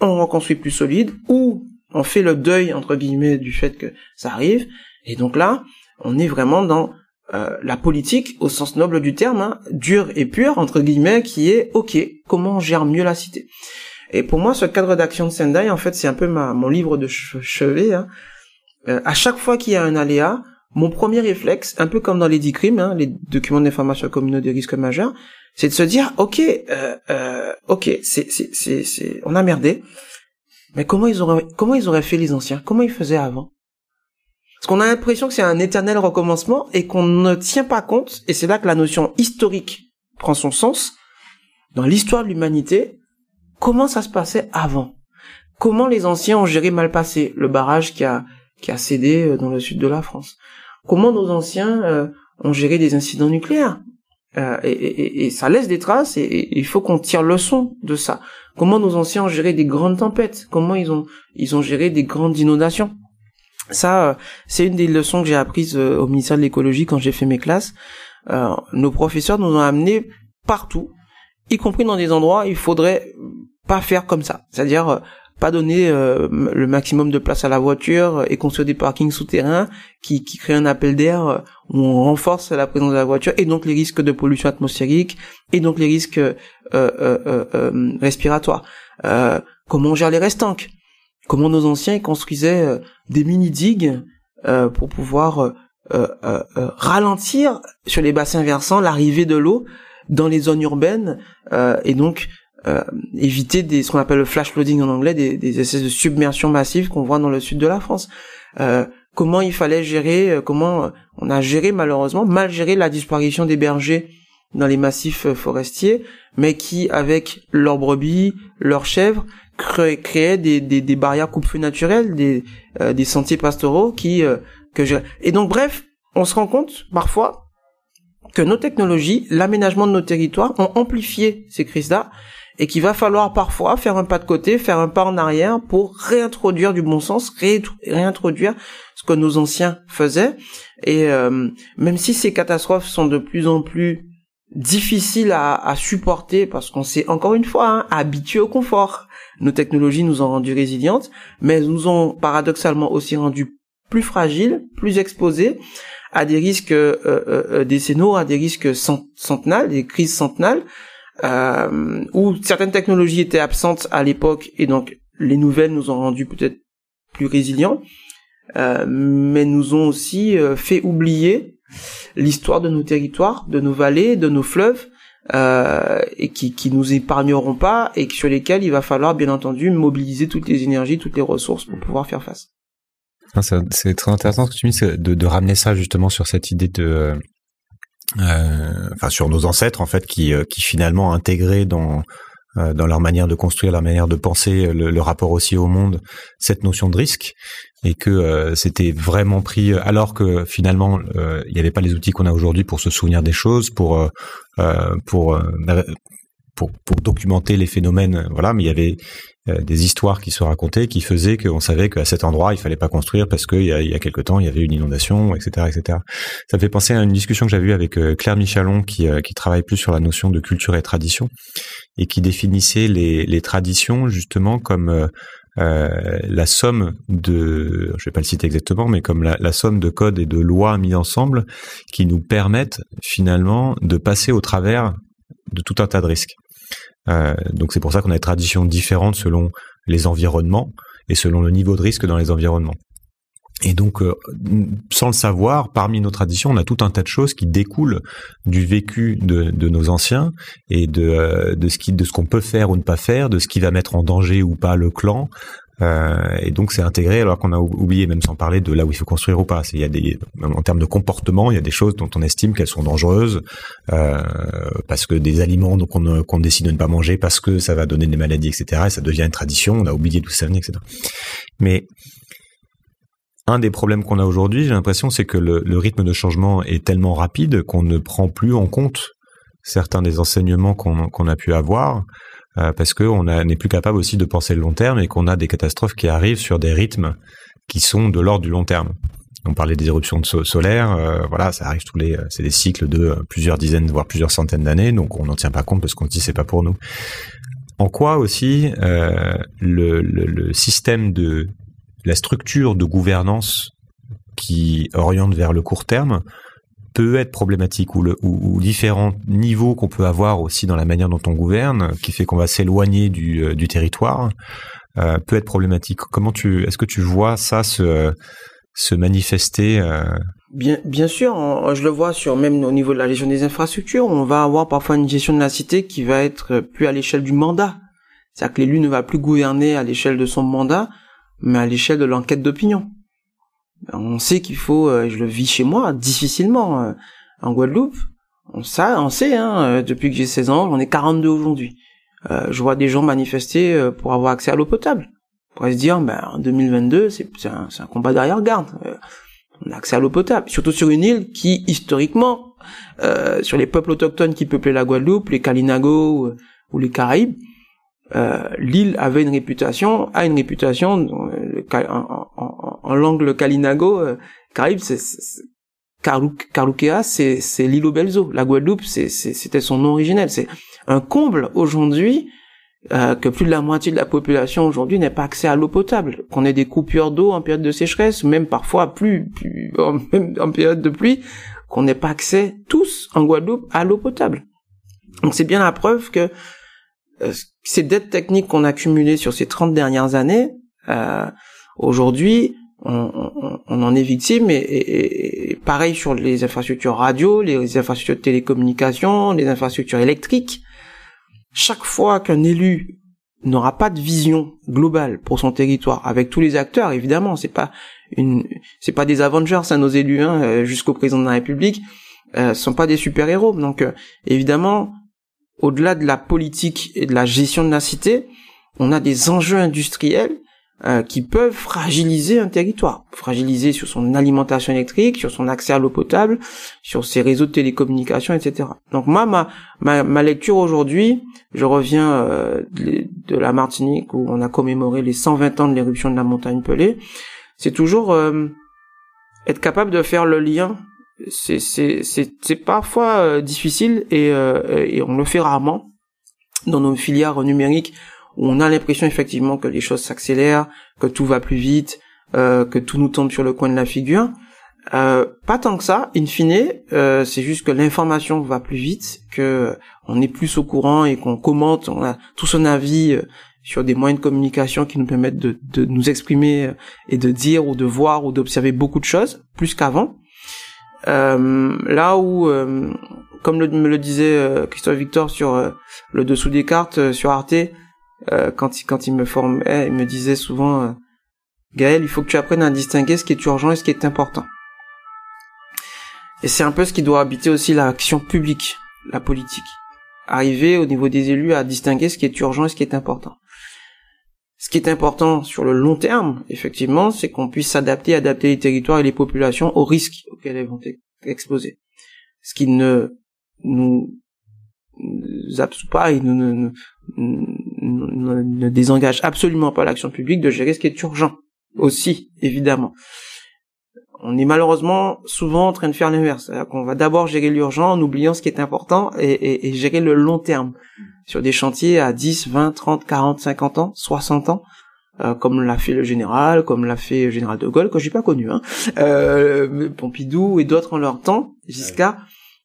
on reconstruit plus solide, ou on fait le deuil, entre guillemets, du fait que ça arrive, et donc là, on est vraiment dans euh, la politique au sens noble du terme, hein, dure et pur entre guillemets, qui est, ok, comment on gère mieux la cité et pour moi, ce cadre d'action de Sendai, en fait, c'est un peu ma, mon livre de chevet. Hein. Euh, à chaque fois qu'il y a un aléa, mon premier réflexe, un peu comme dans les dix crimes, hein, les documents d'information communaux des risque majeurs, c'est de se dire, ok, euh, euh, ok, c'est, c'est, c'est, on a merdé, mais comment ils auraient, comment ils auraient fait les anciens Comment ils faisaient avant Parce qu'on a l'impression que c'est un éternel recommencement et qu'on ne tient pas compte, et c'est là que la notion historique prend son sens, dans l'histoire de l'humanité, comment ça se passait avant Comment les anciens ont géré mal passé le barrage qui a, qui a cédé euh, dans le sud de la France comment nos anciens euh, ont géré des incidents nucléaires. Euh, et, ça laisse des traces et il faut qu'on tire leçon de ça. Comment nos anciens ont géré des grandes tempêtes Comment ils ont ils ont géré des grandes inondations Ça, euh, c'est une des leçons que j'ai apprises au ministère de l'écologie quand j'ai fait mes classes. nos professeurs nous ont amenés partout, y compris dans des endroits il faudrait pas faire comme ça. C'est-à-dire pas donner euh, le maximum de place à la voiture et construire des parkings souterrains qui, créent un appel d'air où on renforce la présence de la voiture et donc les risques de pollution atmosphérique et donc les risques euh, euh, respiratoires. comment on gère les restanques Comment nos anciens construisaient des mini-digues pour pouvoir ralentir sur les bassins versants l'arrivée de l'eau dans les zones urbaines et donc euh, éviter des ce qu'on appelle le flash flooding en anglais, des, des essais de submersion massive qu'on voit dans le sud de la France. Euh, comment il fallait gérer, euh, comment on a géré malheureusement mal géré la disparition des bergers dans les massifs forestiers, mais qui, avec leurs brebis, leurs chèvres, créaient des, des, des barrières coupe-feu naturelles, des, des sentiers pastoraux qui... que Et donc, bref, on se rend compte, parfois, que nos technologies, l'aménagement de nos territoires, ont amplifié ces crises-là, et qu'il va falloir parfois faire un pas de côté, faire un pas en arrière pour réintroduire du bon sens, réintroduire ce que nos anciens faisaient. Et euh, même si ces catastrophes sont de plus en plus difficiles à, supporter parce qu'on s'est encore une fois hein, habitué au confort, nos technologies nous ont rendus résilientes, mais nous ont paradoxalement aussi rendus plus fragiles, plus exposés à des risques euh, euh, décennaux, à des risques des crises centenales euh, où certaines technologies étaient absentes à l'époque et donc les nouvelles nous ont rendus peut-être plus résilients, euh, mais nous ont aussi euh, fait oublier l'histoire de nos territoires, de nos vallées, de nos fleuves, euh, et qui, qui nous épargneront pas et sur lesquels il va falloir bien entendu mobiliser toutes les énergies, toutes les ressources pour pouvoir faire face. Ah, c'est très intéressant ce que tu dis, de, de, ramener ça justement sur cette idée de euh, enfin sur nos ancêtres en fait, qui, euh, qui finalement intégraient dans euh, dans leur manière de construire, leur manière de penser, le, rapport aussi au monde, cette notion de risque, et que c'était vraiment pris, alors que finalement, il n'y avait pas les outils qu'on a aujourd'hui pour se souvenir des choses, pour pour pour, documenter les phénomènes. Euh, voilà, mais il y avait euh, des histoires qui se racontaient, qui faisaient qu'on savait qu'à cet endroit, il fallait pas construire parce qu'il y a, il y a quelque temps, il y avait une inondation, etc., etc. Ça me fait penser à une discussion que j'avais eue avec euh, Claire Michalon, qui, qui travaille plus sur la notion de culture et tradition, et qui définissait les, les traditions justement comme la somme de, je vais pas le citer exactement, mais comme la, la somme de codes et de lois mis ensemble qui nous permettent finalement de passer au travers de tout un tas de risques. Euh, donc c'est pour ça qu'on a des traditions différentes selon les environnements et selon le niveau de risque dans les environnements. Et donc, euh, sans le savoir, parmi nos traditions, on a tout un tas de choses qui découlent du vécu de, nos anciens et de, euh, de de ce qu'on peut faire ou ne pas faire, de ce qui va mettre en danger ou pas le clan, euh, et donc c'est intégré alors qu'on a oublié, même sans parler de là où il faut construire ou pas. Il y a des, en termes de comportement, il y a des choses dont on estime qu'elles sont dangereuses euh, parce que des aliments qu'on décide de ne pas manger parce que ça va donner des maladies, etc. Et ça devient une tradition. On a oublié d'où ça, etc. Mais un des problèmes qu'on a aujourd'hui, j'ai l'impression, c'est que le, rythme de changement est tellement rapide qu'on ne prend plus en compte certains des enseignements qu'on a pu avoir. Euh, parce qu'on n'est plus capable aussi de penser le long terme et qu'on a des catastrophes qui arrivent sur des rythmes qui sont de l'ordre du long terme. On parlait des éruptions solaires, euh, voilà, ça arrive tous les, euh, c'est des cycles de plusieurs dizaines voire plusieurs centaines d'années, donc on n'en tient pas compte parce qu'on se dit c'est pas pour nous. En quoi aussi le, le système de la structure de gouvernance qui oriente vers le court terme peut être problématique ou, le, ou, différents niveaux qu'on peut avoir aussi dans la manière dont on gouverne, qui fait qu'on va s'éloigner du, euh, du, territoire, euh, peut être problématique. Comment tu, est-ce que tu vois ça se, se manifester euh... Bien, bien sûr, je le vois sur même au niveau de la gestion des infrastructures, on va avoir parfois une gestion de la cité qui va être plus à l'échelle du mandat. C'est-à-dire que l'élu ne va plus gouverner à l'échelle de son mandat, mais à l'échelle de l'enquête d'opinion. Ben, on sait qu'il faut, euh, je le vis chez moi difficilement euh, en Guadeloupe. On ça, on sait. Hein, euh, depuis que j'ai 16 ans, on est 42 aujourd'hui. je vois des gens manifester pour avoir accès à l'eau potable. On pourrait se dire, ben, en 2022, c'est un, un, combat derrière garde on a accès à l'eau potable, surtout sur une île qui, historiquement, sur les peuples autochtones qui peuplaient la Guadeloupe, les Kalinago ou, les Caraïbes, l'île avait une réputation, a une réputation, en langue Kalinago, euh, c'est Caruquea, c'est belles Belzo. La Guadeloupe, c'était son nom originel. C'est un comble aujourd'hui euh, que plus de la moitié de la population aujourd'hui n'ait pas accès à l'eau potable, qu'on ait des coupures d'eau en période de sécheresse, même parfois plus, plus en, même en période de pluie, qu'on n'ait pas accès tous en Guadeloupe à l'eau potable. Donc c'est bien la preuve que euh, ces dettes techniques qu'on a accumulées sur ces 30 dernières années, euh, aujourd'hui, on, en est victime et, pareil sur les infrastructures radio, les infrastructures de télécommunication les infrastructures électriques. Chaque fois qu'un élu n'aura pas de vision globale pour son territoire avec tous les acteurs, évidemment, c'est pas une, c'est pas des Avengers, ça hein, nos élus, hein, euh, jusqu'au président de la République, euh, sont pas des super héros. Donc euh, évidemment, au-delà de la politique et de la gestion de la cité, on a des enjeux industriels euh, qui peuvent fragiliser un territoire, fragiliser sur son alimentation électrique, sur son accès à l'eau potable, sur ses réseaux de télécommunications, etc. Donc moi, ma, ma, lecture aujourd'hui, je reviens euh, de, la Martinique où on a commémoré les 120 ans de l'éruption de la montagne Pelée, c'est toujours euh, être capable de faire le lien. C'est, c'est, c'est, c'est parfois difficile et, et on le fait rarement dans nos filières numériques où on a l'impression effectivement que les choses s'accélèrent, que tout va plus vite, euh, que tout nous tombe sur le coin de la figure. Euh, pas tant que ça, in fine, euh, c'est juste que l'information va plus vite, que on est plus au courant et qu'on commente, on a tout son avis euh, sur des moyens de communication qui nous permettent de, nous exprimer et de dire ou de voir ou d'observer beaucoup de choses, plus qu'avant. là où, comme me le disait Christophe Victor sur le dessous des cartes sur Arte, euh, quand il me formait, il me disait souvent euh, Gaël, il faut que tu apprennes à distinguer ce qui est urgent et ce qui est important. Et c'est un peu ce qui doit habiter aussi l'action publique, la politique. Arriver au niveau des élus à distinguer ce qui est urgent et ce qui est important. Ce qui est important sur le long terme, effectivement, c'est qu'on puisse s'adapter, adapter les territoires et les populations aux risques auxquels elles vont être exposées Ce qui ne nous, nous pas et ne... nous ne, désengage absolument pas l'action publique de gérer ce qui est urgent aussi, évidemment. On est malheureusement souvent en train de faire l'inverse. qu'on va d'abord gérer l'urgent en oubliant ce qui est important et, gérer le long terme. Sur des chantiers à 10, 20, 30, 40, 50 ans, 60 ans, euh, comme l'a fait le général, comme l'a fait le général de Gaulle, que j'ai pas connu, hein, euh, Pompidou et d'autres en leur temps, jusqu'à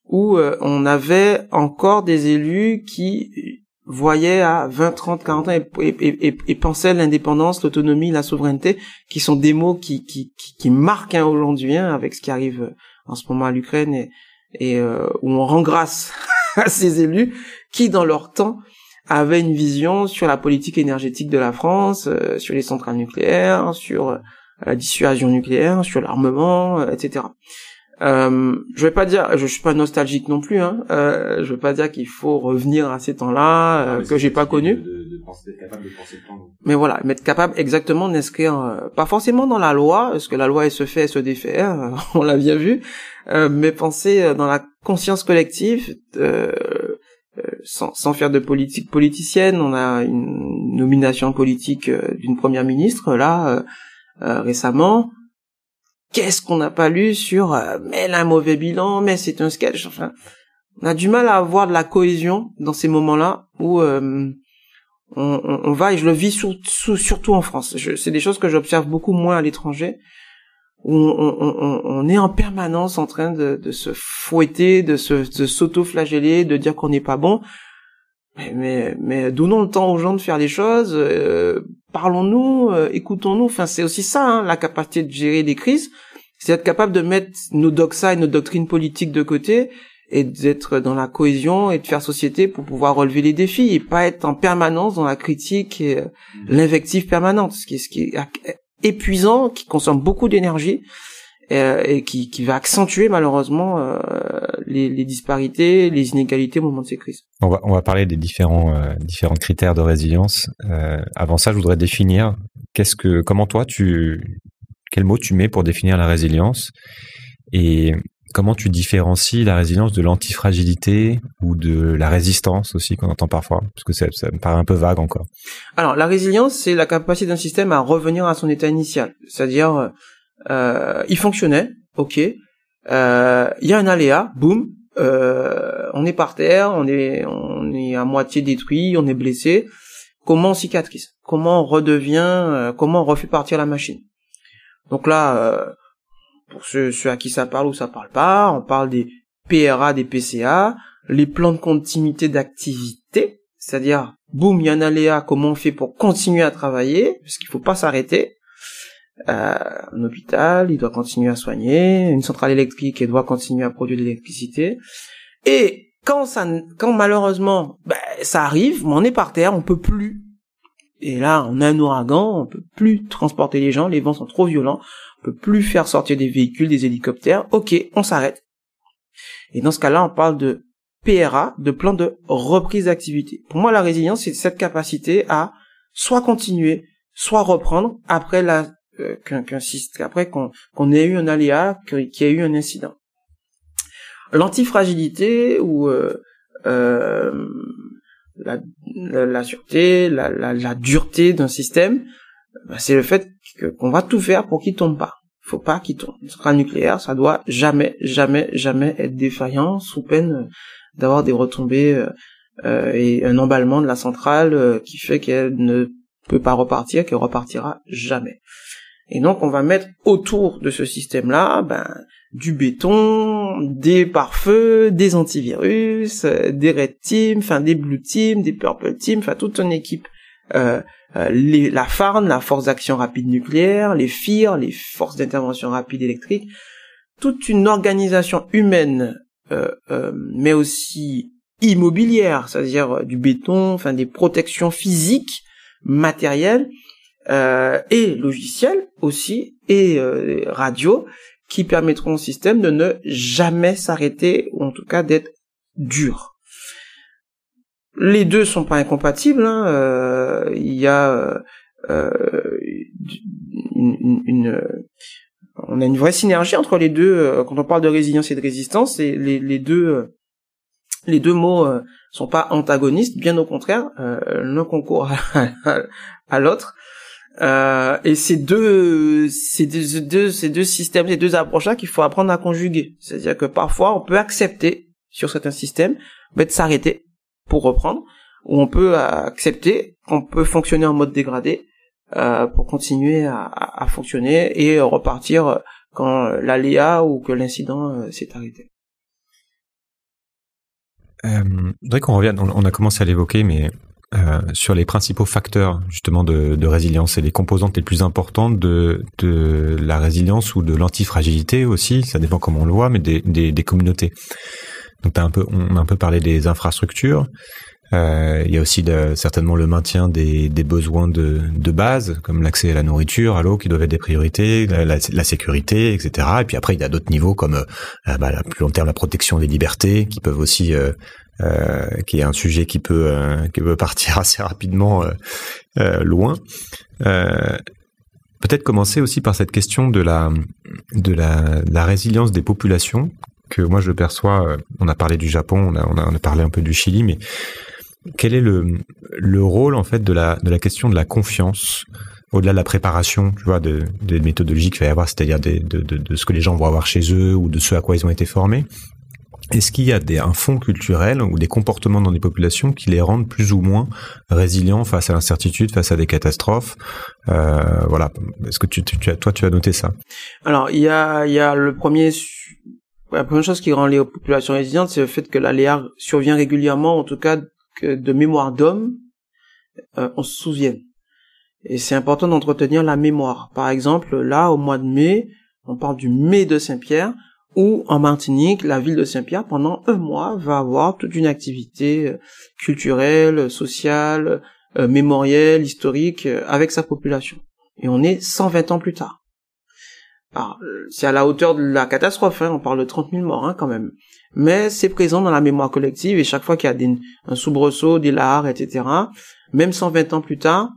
où euh, on avait encore des élus qui voyaient à 20, 30, 40 ans et, et, l'indépendance, l'autonomie, la souveraineté, qui sont des mots qui, qui, marquent hein, aujourd'hui hein, avec ce qui arrive euh, en ce moment à l'Ukraine et, euh, où on rend grâce à ces élus qui, dans leur temps, avaient une vision sur la politique énergétique de la France, euh, sur les centrales nucléaires, sur la dissuasion nucléaire, sur l'armement, etc. Euh, je vais pas dire, je suis pas nostalgique non plus. Hein, euh, je vais pas dire qu'il faut revenir à ces temps-là euh, ah, que j'ai pas connu. Mais voilà, être capable exactement d'inscrire, euh, pas forcément dans la loi, parce que la loi elle se fait, et se défait, hein, on l'a bien vu, euh, mais penser dans la conscience collective. Sans, sans, faire de politique politicienne, on a une nomination politique d'une première ministre là récemment qu'est-ce qu'on n'a pas lu sur euh, mais elle un mauvais bilan, mais c'est un sketch. Enfin, on a du mal à avoir de la cohésion dans ces moments-là où euh, on, va et je le vis surtout en France. C'est des choses que j'observe beaucoup moins à l'étranger où on, est en permanence en train de, se fouetter, de se de s'auto-flageller, de dire qu'on n'est pas bon mais, donnons le temps aux gens de faire des choses, euh, parlons-nous, euh, écoutons-nous. Enfin, c'est aussi ça, hein, la capacité de gérer des crises, c'est être capable de mettre nos doxas et nos doctrines politiques de côté et d'être dans la cohésion et de faire société pour pouvoir relever les défis et pas être en permanence dans la critique et euh, mmh. l'invective permanente, ce qui est épuisant, qui consomme beaucoup d'énergie euh, et, qui, qui, va accentuer malheureusement euh, les, les, disparités, les inégalités au moment de ces crises. On va, on va parler des différents, euh, différents critères de résilience. Euh, avant ça, je voudrais définir qu'est-ce que, comment toi tu, quel mot tu mets pour définir la résilience et comment tu différencies la résilience de l'antifragilité ou de la résistance aussi qu'on entend parfois Parce que ça, me paraît un peu vague encore. Alors la résilience, c'est la capacité d'un système à revenir à son état initial, c'est-à-dire euh, euh, il fonctionnait, ok. Euh, il y a un aléa, boum, euh, on est par terre, on est, on est à moitié détruit, on est blessé. Comment on cicatrise Comment on redevient Comment on refait partir la machine Donc là, pour ceux, ceux, à qui ça parle ou ça parle pas, on parle des PRA, des PCA, les plans de continuité d'activité, c'est-à-dire boum, il y a un aléa, comment on fait pour continuer à travailler, parce qu'il faut pas s'arrêter un hôpital, il doit continuer à soigner, une centrale électrique, il doit continuer à produire de l'électricité. Et quand ça, quand malheureusement, ben, ça arrive, on est par terre, on peut plus. Et là, on a un ouragan, on peut plus transporter les gens, les vents sont trop violents, on peut plus faire sortir des véhicules, des hélicoptères. Ok, on s'arrête. Et dans ce cas-là, on parle de PRA, de plan de reprise d'activité. Pour moi, la résilience, c'est cette capacité à soit continuer, soit reprendre après la euh, qu'un qu'après qu'on ait eu un aléa, qu'il y ait eu un incident. L'antifragilité ou euh, euh, la, la, sûreté, la, la dureté d'un système, bah, c'est le fait qu'on va tout faire pour qu'il tombe pas. Faut pas qu'il tombe. Une centrale nucléaire, ça doit jamais, jamais, jamais être défaillant sous peine d'avoir des retombées euh, euh et un emballement de la centrale euh, qui fait qu'elle ne peut pas repartir, qu'elle repartira jamais. Et donc on va mettre autour de ce système-là ben, du béton, des pare-feux, des antivirus, euh, des red team, enfin des blue team, des purple team, enfin toute une équipe. Euh, euh, la FARN, la force d'action rapide nucléaire, les FIR, les forces d'intervention rapide électrique, toute une organisation humaine, mais aussi immobilière, c'est-à-dire du béton, enfin des protections physiques, matérielles, euh, et logiciels aussi, et euh, radio, qui permettront au système de ne jamais s'arrêter, ou en tout cas d'être dur. Les deux sont pas incompatibles. Hein. Euh, il y a une, on a une vraie synergie entre les deux. Quand on parle de résilience et de résistance, les, deux les deux mots sont pas antagonistes, bien au contraire, l'un concourt à l'autre. Euh, et ces deux, ces deux, deux systèmes, ces deux approches-là qu'il faut apprendre à conjuguer. C'est-à-dire que parfois, on peut accepter sur certains systèmes, bah, de s'arrêter pour reprendre, ou on peut accepter qu'on peut fonctionner en mode dégradé euh, pour continuer à, à, fonctionner et repartir quand l'aléa ou que l'incident euh, s'est arrêté. Euh, je qu'on revienne, on, a commencé à l'évoquer, mais euh, sur les principaux facteurs justement de, résilience et les composantes les plus importantes de, de la résilience ou de l'antifragilité aussi, ça dépend comment on le voit, mais des, des, communautés. Donc as un peu, on a un peu parlé des infrastructures. Euh, il y a aussi certainement le maintien des, des besoins de, de, base, comme l'accès à la nourriture, à l'eau, qui doivent être des priorités, la, sécurité, etc. Et puis après, il y a d'autres niveaux comme à euh, bah, plus long terme la protection des libertés, qui peuvent aussi euh, qui est un sujet qui peut, euh, qui peut partir assez rapidement euh, loin. Peut-être commencer aussi par cette question de la, de la, la résilience des populations, que moi je perçois, on a parlé du Japon, on a, on a, parlé un peu du Chili, mais quel est le, le rôle en fait de la, de la question de la confiance au-delà de la préparation, tu vois, de, des méthodologies qu'il va y avoir, c'est-à-dire de, de, de, ce que les gens vont avoir chez eux ou de ce à quoi ils ont été formés, est-ce qu'il y a des, un fond culturel ou des comportements dans les populations qui les rendent plus ou moins résilients face à l'incertitude, face à des catastrophes euh, Voilà. Est-ce que as, toi, tu as noté ça Alors, il y a, le premier. La première chose qui rend les populations résilientes, c'est le fait que l'aléa survient régulièrement, en tout cas de mémoire d'homme, euh, on se souvienne. Et c'est important d'entretenir la mémoire. Par exemple, là, au mois de mai, on parle du mai de Saint-Pierre ou en Martinique, la ville de Saint-Pierre, pendant un mois, va avoir toute une activité euh, culturelle, sociale, euh, mémorielle, historique, euh, avec sa population. Et on est 120 ans plus tard. C'est à la hauteur de la catastrophe, hein, on parle de 30 000 morts hein, quand même. Mais c'est présent dans la mémoire collective, et chaque fois qu'il y a des, un soubresaut, des larves, etc., même 120 ans plus tard,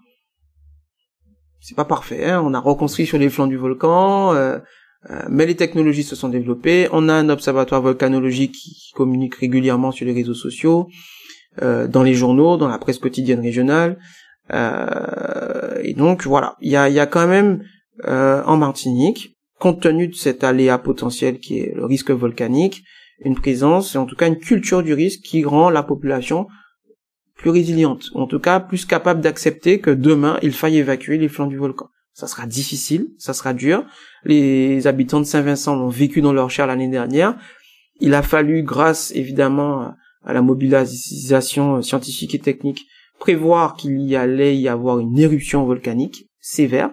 c'est pas parfait. Hein. on a reconstruit sur les flancs du volcan, euh, euh, mais les technologies se sont développées. On a un observatoire volcanologique qui communique régulièrement sur les réseaux sociaux, euh, dans les journaux, dans la presse quotidienne régionale. Euh, et donc voilà, il y a, quand même en Martinique, compte tenu de cet aléa potentiel qui est le risque volcanique, une présence, et en tout cas une culture du risque qui rend la population plus résiliente, en tout cas plus capable d'accepter que demain il faille évacuer les flancs du volcan. Ça sera difficile, ça sera dur. Les habitants de Saint-Vincent l'ont vécu dans leur chair l'année dernière. Il a fallu, grâce évidemment à la mobilisation scientifique et technique, prévoir qu'il y allait y avoir une éruption volcanique sévère.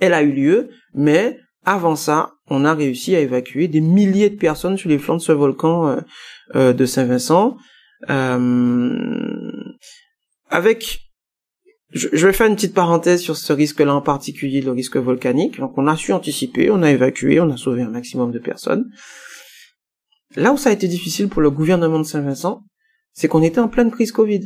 Elle a eu lieu, mais avant ça, on a réussi à évacuer des milliers de personnes sur les flancs de ce volcan euh, euh, de Saint-Vincent. Euh, avec je, vais faire une petite parenthèse sur ce risque-là en particulier, le risque volcanique. Donc on a su anticiper, on a évacué, on a sauvé un maximum de personnes. Là où ça a été difficile pour le gouvernement de Saint-Vincent, c'est qu'on était en pleine crise Covid.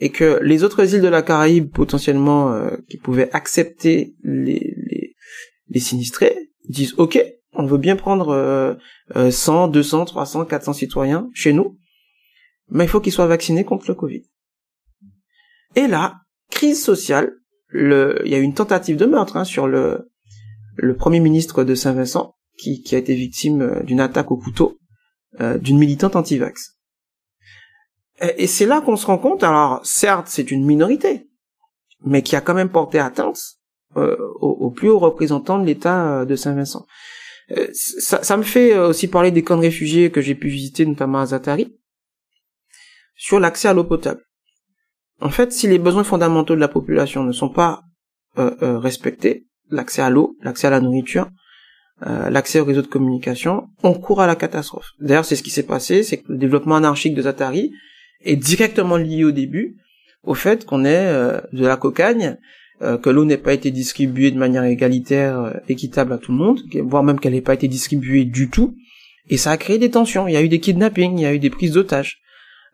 Et que les autres îles de la Caraïbe potentiellement euh, qui pouvaient accepter les, les, sinistrés disent OK, on veut bien prendre 100, 200, 300, 400 citoyens chez nous, mais il faut qu'ils soient vaccinés contre le Covid. Et là, crise sociale, le, il y a eu une tentative de meurtre hein, sur le, le premier ministre de Saint-Vincent, qui, a été victime euh, d'une attaque au couteau euh, d'une militante anti-vax. Et, c'est là qu'on se rend compte, alors certes c'est une minorité, mais qui a quand même porté atteinte euh, aux au, plus haut représentants de l'État de Saint-Vincent. ça, ça, me fait aussi parler des camps de réfugiés que j'ai pu visiter, notamment à Zatari, sur l'accès à l'eau potable. En fait, si les besoins fondamentaux de la population ne sont pas euh, euh, respectés, l'accès à l'eau, l'accès à la nourriture, euh, l'accès aux réseaux de communication, on court à la catastrophe. D'ailleurs, c'est ce qui s'est passé, c'est que le développement anarchique de Zatari est directement lié au début au fait qu'on ait de la cocagne, que l'eau n'ait pas été distribuée de manière égalitaire, équitable à tout le monde, voire même qu'elle n'ait pas été distribuée du tout. Et ça a créé des tensions. Il y a eu des kidnappings, il y a eu des prises d'otages.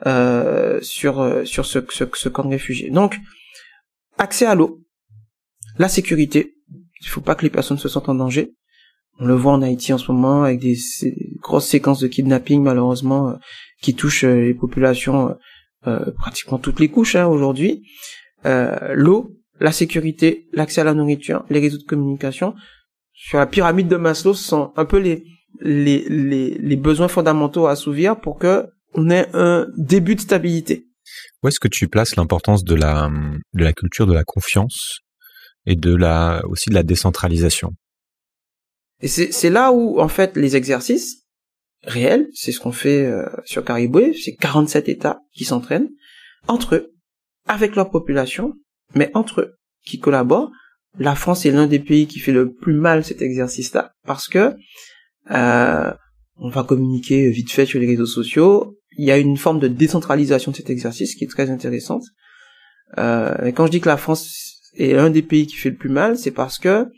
Euh, sur euh, sur ce, ce, camp de réfugiés. Donc, accès à l'eau, la sécurité. Il faut pas que les personnes se sentent en danger. On le voit en Haïti en ce moment avec des, grosses séquences de kidnapping malheureusement euh, qui touchent les populations pratiquement toutes les couches hein, aujourd'hui. Euh, L'eau, la sécurité, l'accès à la nourriture, les réseaux de communication. Sur la pyramide de Maslow, ce sont un peu les les, les, les besoins fondamentaux à assouvir pour que on est un début de stabilité. Où est-ce que tu places l'importance de la, de la culture de la confiance et de la, aussi de la décentralisation Et c'est là où, en fait, les exercices réels, c'est ce qu'on fait euh, sur Cariboué, c'est 47 États qui s'entraînent entre eux, avec leur population, mais entre eux, qui collaborent. La France est l'un des pays qui fait le plus mal cet exercice-là, parce que euh, on va communiquer vite fait sur les réseaux sociaux, il y a une forme de décentralisation de cet exercice qui est très intéressante. Euh, et quand je dis que la France est un des pays qui fait le plus mal, c'est parce que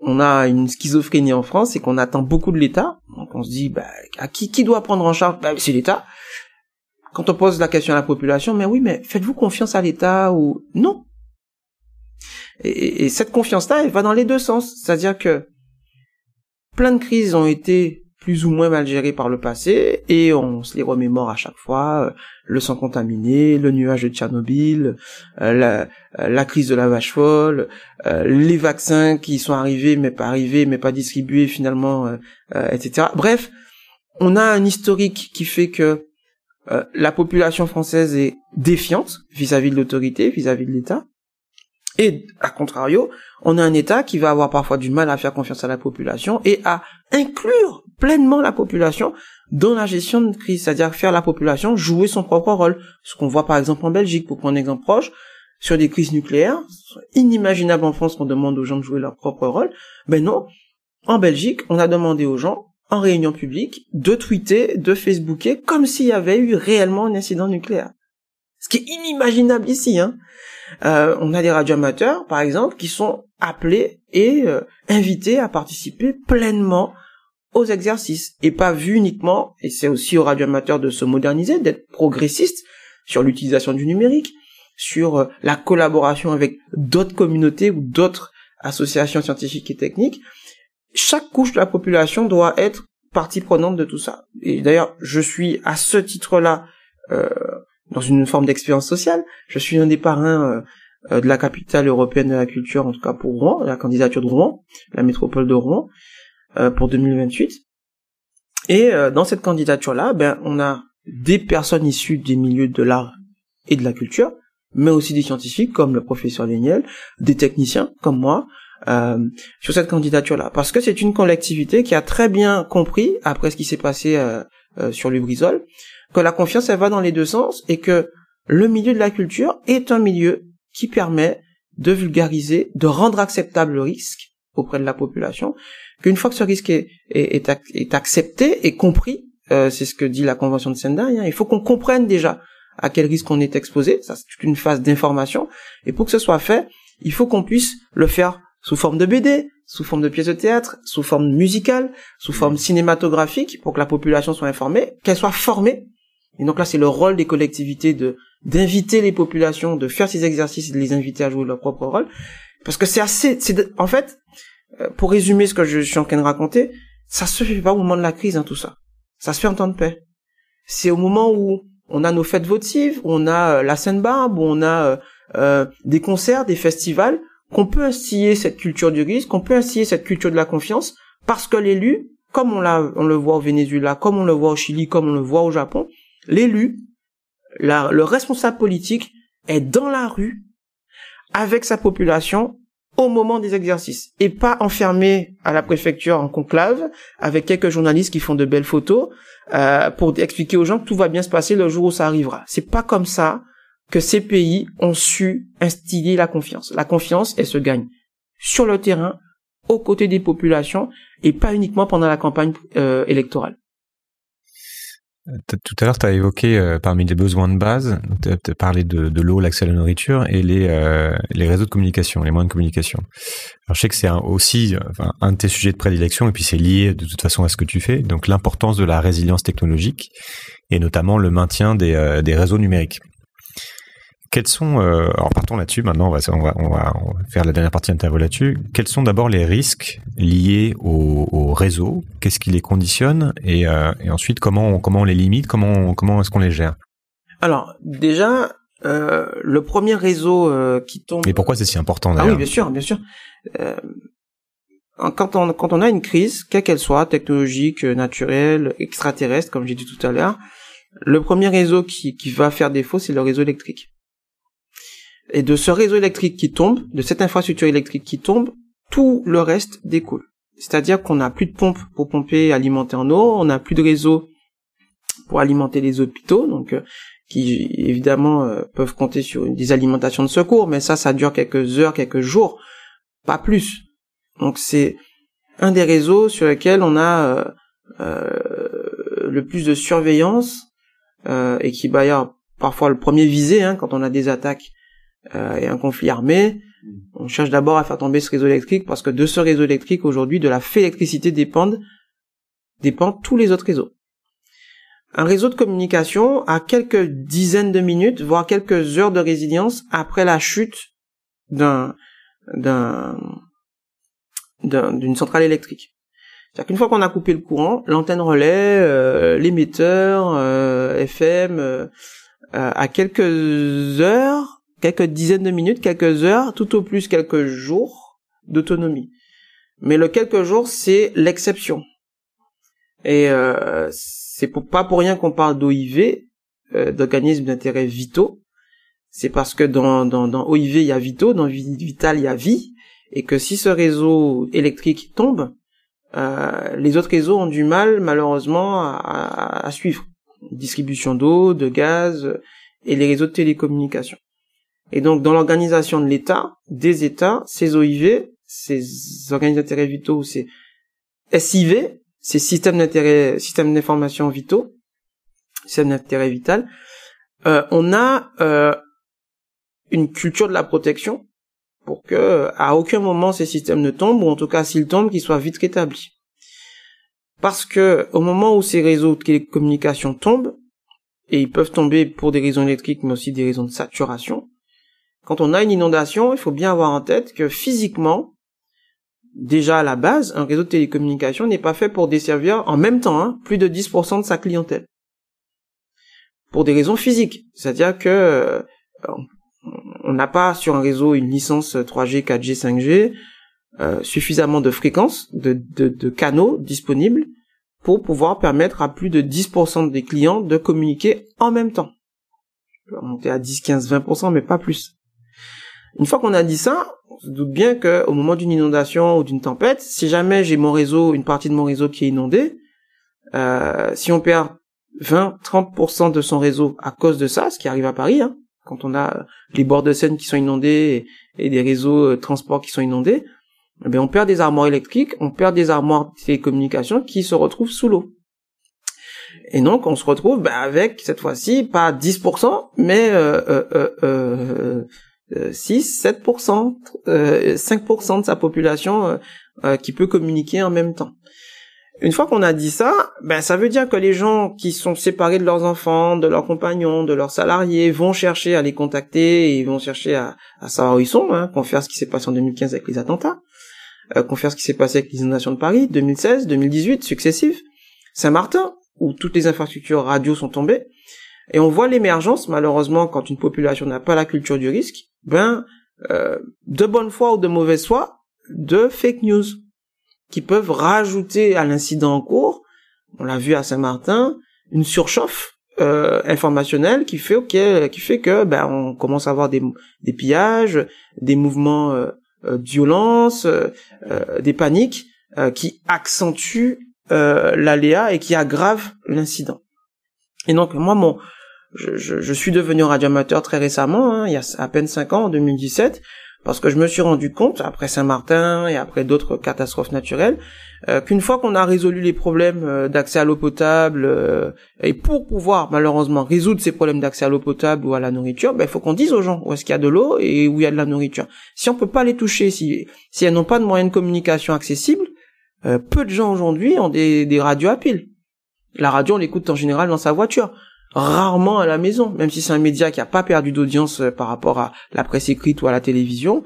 on a une schizophrénie en France et qu'on attend beaucoup de l'État. Donc on se dit, bah, à qui, qui doit prendre en charge bah, C'est l'État. Quand on pose la question à la population, mais oui, mais faites-vous confiance à l'État ou non et cette confiance-là, elle va dans les deux sens. C'est-à-dire que plein de crises ont été plus ou moins mal géré par le passé, et on se les remémore à chaque fois, euh, le sang contaminé, le nuage de Tchernobyl, euh, la, euh, la crise de la vache folle, les vaccins qui sont arrivés mais pas arrivés, mais pas distribués finalement, etc. Bref, on a un historique qui fait que la population française est défiante vis à -vis de l'autorité, vis-à-vis de l'État. Et, à contrario, on a un État qui va avoir parfois du mal à faire confiance à la population et à inclure pleinement la population dans la gestion de crise, c'est-à-dire faire la population jouer son propre rôle. Ce qu'on voit par exemple en Belgique, pour prendre un exemple proche, sur des crises nucléaires, inimaginable en France qu'on demande aux gens de jouer leur propre rôle. Ben non, en Belgique, on a demandé aux gens, en réunion publique, de tweeter, de facebooker, comme s'il y avait eu réellement un incident nucléaire. Ce qui est inimaginable ici. Hein. Euh, on a des radioamateurs, par exemple, qui sont appelés et euh, invités à participer pleinement aux exercices et pas vu uniquement, et c'est aussi aux amateurs de se moderniser, d'être progressiste sur l'utilisation du numérique, sur euh, la collaboration avec d'autres communautés ou d'autres associations scientifiques et techniques. Chaque couche de la population doit être partie prenante de tout ça. Et d'ailleurs, je suis à ce titre-là euh, dans une forme d'expérience sociale. Je suis un des parrains euh, euh, de la capitale européenne de la culture, en tout cas pour Rouen, la candidature de Rouen, la métropole de Rouen. Euh, pour 2028. Et euh, dans cette candidature-là, ben, on a des personnes issues des milieux de l'art et de la culture, mais aussi des scientifiques comme le professeur Léniel, des techniciens comme moi, euh, sur cette candidature-là. Parce que c'est une collectivité qui a très bien compris, après ce qui s'est passé euh, euh sur le que la confiance, elle va dans les deux sens et que le milieu de la culture est un milieu qui permet de vulgariser, de rendre acceptable le risque auprès de la population qu'une fois que ce risque est, est, accepté et compris, euh, c'est ce que dit la Convention de Sendai, hein, il faut qu'on comprenne déjà à quel risque on est exposé, ça c'est une phase d'information, et pour que ce soit fait, il faut qu'on puisse le faire sous forme de BD, sous forme de pièces de théâtre, sous forme musicale, sous forme mm. cinématographique, pour que la population soit informée, qu'elle soit formée. Et donc là, c'est le rôle des collectivités de d'inviter les populations, de faire ces exercices et de les inviter à jouer leur propre rôle. Parce que c'est assez, c'est en fait, euh, pour résumer ce que je suis en train de raconter, ça se fait pas au moment de la crise, hein, tout ça. Ça se fait en temps de paix. C'est au moment où on a nos fêtes votives, on a euh, la scène barbe on a euh, des concerts, des festivals, qu'on peut instiller cette culture du risque, qu'on peut instiller cette culture de la confiance, parce que l'élu, comme on, le voit au Venezuela, comme on le voit au Chili, comme on le voit au Japon, l'élu, le responsable politique est dans la rue avec sa population au moment des exercices et pas enfermé à la préfecture en conclave avec quelques journalistes qui font de belles photos euh, pour expliquer aux gens que tout va bien se passer le jour où ça arrivera. C'est pas comme ça que ces pays ont su instiller la confiance. La confiance, elle se gagne sur le terrain, aux côtés des populations et pas uniquement pendant la campagne euh, électorale. Tout à l'heure, tu as évoqué euh, parmi les besoins de base, tu as, parlé de, l'eau, l'accès à la nourriture et les, euh, les réseaux de communication, les moyens de communication. Alors, je sais que c'est aussi un de tes sujets de prédilection et puis c'est lié de toute façon à ce que tu fais, donc l'importance de la résilience technologique et notamment le maintien des, euh, des réseaux numériques quels sont, euh, alors partons là-dessus maintenant, on va, on, va, on va, faire la dernière partie d'interview là-dessus. Quels sont d'abord les risques liés au, réseau Qu'est-ce qui les conditionne euh, et, ensuite, comment on, comment on les limite Comment, comment est-ce qu'on les gère Alors, déjà, euh, le premier réseau qui tombe. Mais pourquoi c'est si important d'ailleurs Ah oui, bien sûr, bien sûr. quand, on, quand on a une crise, quelle qu'elle soit, technologique, naturelle, extraterrestre, comme j'ai dit tout à l'heure, le premier réseau qui, qui va faire défaut, c'est le réseau électrique. Et de ce réseau électrique qui tombe, de cette infrastructure électrique qui tombe, tout le reste découle. C'est-à-dire qu'on n'a plus de pompe pour pomper et alimenter en eau, on n'a plus de réseau pour alimenter les hôpitaux, donc euh, qui évidemment euh, peuvent compter sur des alimentations de secours, mais ça, ça dure quelques heures, quelques jours, pas plus. Donc c'est un des réseaux sur lesquels on a euh, le plus de surveillance et qui bah, parfois le premier visé hein, quand on a des attaques euh, et un conflit armé, mm. on cherche d'abord à faire tomber ce réseau électrique parce que de ce réseau électrique aujourd'hui, de la fait électricité dépendent dépendent tous les autres réseaux. Un réseau de communication a quelques dizaines de minutes, voire quelques heures de résilience après la chute d'un d'un d'une centrale électrique. C'est-à-dire qu'une fois qu'on a coupé le courant, l'antenne relais, euh, l'émetteur, euh, FM, à quelques heures quelques dizaines de minutes, quelques heures, tout au plus quelques jours d'autonomie. Mais le quelques jours, c'est l'exception. Et euh, c'est pas pour rien qu'on parle d'OIV, euh, d'organismes d'intérêt vitaux. C'est parce que dans, dans, dans OIV, il y a vitaux, dans vital, il y a vie. Et que si ce réseau électrique tombe, euh, les autres réseaux ont du mal, malheureusement, à, à suivre. Distribution d'eau, de gaz et les réseaux de télécommunications. Et donc, dans l'organisation de l'État, des États, ces OIV, ces organismes d'intérêt vitaux, ces SIV, ces systèmes d'intérêt, systèmes d'information vitaux, systèmes d'intérêt vital, euh, on a euh, une culture de la protection pour que euh, à aucun moment ces systèmes ne tombent, ou en tout cas s'ils tombent, qu'ils soient vite rétablis. Parce que au moment où ces réseaux de communication tombent, et ils peuvent tomber pour des raisons électriques, mais aussi des raisons de saturation, quand on a une inondation, il faut bien avoir en tête que physiquement, déjà à la base, un réseau de télécommunication n'est pas fait pour desservir en même temps hein, plus de 10% de sa clientèle. Pour des raisons physiques. C'est-à-dire que euh, on n'a pas sur un réseau une licence 3G, 4G, 5G, suffisamment de fréquences, de, canaux disponibles pour pouvoir permettre à plus de 10% des clients de communiquer en même temps. Je peux remonter à 10, 15, 20%, mais pas plus. Une fois qu'on a dit ça, on se doute bien qu'au moment d'une inondation ou d'une tempête, si jamais j'ai mon réseau, une partie de mon réseau qui est inondée, euh, si on perd 20-30% de son réseau à cause de ça, ce qui arrive à Paris, hein, quand on a euh, les bords de Seine qui sont inondés et, des réseaux de euh, transports qui sont inondés, eh on perd des armoires électriques, on perd des armoires de télécommunications qui se retrouvent sous l'eau. Et donc on se retrouve bah, avec cette fois-ci pas 10%, mais 6, 7%, 5% de sa population euh, euh, qui peut communiquer en même temps. Une fois qu'on a dit ça, ben ça veut dire que les gens qui sont séparés de leurs enfants, de leurs compagnons, de leurs salariés vont chercher à les contacter et ils vont chercher à, savoir où ils sont, hein, ce qui s'est passé en 2015 avec les attentats, euh, ce qui s'est passé avec les inondations de Paris, 2016, 2018, successives, Saint-Martin, où toutes les infrastructures radio sont tombées, et on voit l'émergence, malheureusement, quand une population n'a pas la culture du risque, ben, euh, de bonne foi ou de mauvaise foi, de fake news qui peuvent rajouter à l'incident en cours, on l'a vu à Saint-Martin, une surchauffe euh, informationnelle qui fait okay, qui fait que ben on commence à avoir des, des pillages, des mouvements euh, de euh, violence, euh, euh, des paniques qui accentuent l'aléa et qui aggravent l'incident. Et donc moi mon je, je, je suis devenu radioamateur très récemment, hein, il y a à peine 5 ans, en 2017, parce que je me suis rendu compte, après Saint-Martin et après d'autres catastrophes naturelles, euh, qu'une fois qu'on a résolu les problèmes euh, d'accès à l'eau potable, euh, et pour pouvoir malheureusement résoudre ces problèmes d'accès à l'eau potable ou à la nourriture, ben, il faut qu'on dise aux gens où est-ce qu'il y a de l'eau et où il y a de la nourriture. Si on peut pas les toucher, si, si elles n'ont pas de moyens de communication accessibles, peu de gens aujourd'hui ont des, des radios à pile. La radio, on l'écoute en général dans sa voiture rarement à la maison, même si c'est un média qui n'a pas perdu d'audience euh, par rapport à la presse écrite ou à la télévision.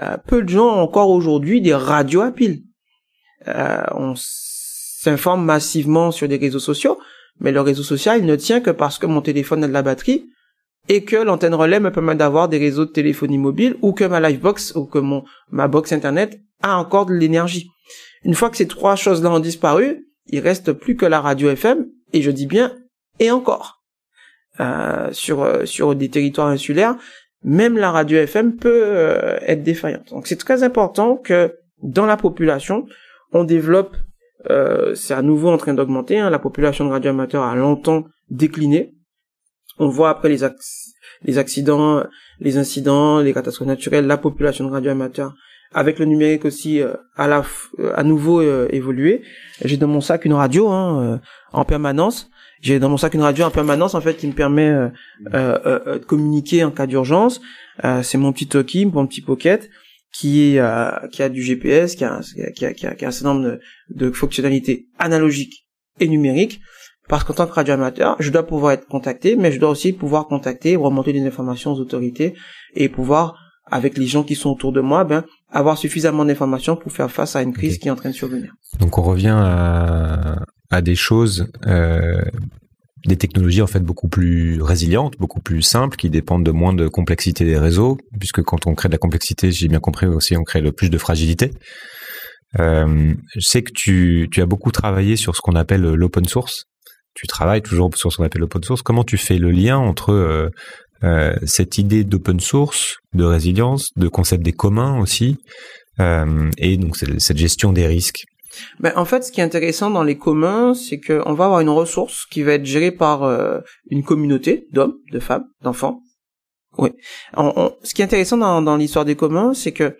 Euh, peu de gens ont encore aujourd'hui des radios à pile. Euh, on s'informe massivement sur des réseaux sociaux, mais le réseau social il ne tient que parce que mon téléphone a de la batterie et que l'antenne relais me permet d'avoir des réseaux de téléphonie mobile ou que ma livebox ou que mon ma box internet a encore de l'énergie. Une fois que ces trois choses-là ont disparu, il reste plus que la radio FM et je dis bien et encore. Euh, sur euh, sur des territoires insulaires, même la radio FM peut euh, être défaillante. Donc c'est très important que dans la population, on développe, c'est à nouveau en train d'augmenter, hein, la population de radioamateurs a longtemps décliné. On voit après les, les accidents, les incidents, les catastrophes naturelles, la population de radioamateurs avec le numérique aussi euh, à la euh, à nouveau euh, évolué. J'ai dans mon sac une radio hein, en permanence. J'ai dans mon sac une radio en permanence en fait qui me permet de communiquer en cas d'urgence. c'est mon petit talkie, mon petit pocket qui est qui a du GPS, qui a qui a qui a, un certain nombre de, de fonctionnalités analogiques et numériques. Parce qu'en tant que radioamateur, je dois pouvoir être contacté, mais je dois aussi pouvoir contacter, remonter des informations aux autorités et pouvoir avec les gens qui sont autour de moi, ben, avoir suffisamment d'informations pour faire face à une crise qui est en train de survenir. Donc on revient à, des choses, euh, des technologies en fait beaucoup plus résilientes, beaucoup plus simples, qui dépendent de moins de complexité des réseaux, puisque quand on crée de la complexité, j'ai bien compris aussi, on crée le plus de fragilité. Euh, je sais que tu, as beaucoup travaillé sur ce qu'on appelle l'open source. Tu travailles toujours sur ce qu'on appelle l'open source. Comment tu fais le lien entre euh, euh, cette idée d'open source, de résilience, de concept des communs aussi, euh, et donc cette gestion des risques. Ben, en fait, ce qui est intéressant dans les communs, c'est qu'on va avoir une ressource qui va être gérée par euh, une communauté d'hommes, de femmes, d'enfants. Oui. ce qui est intéressant dans, l'histoire des communs, c'est que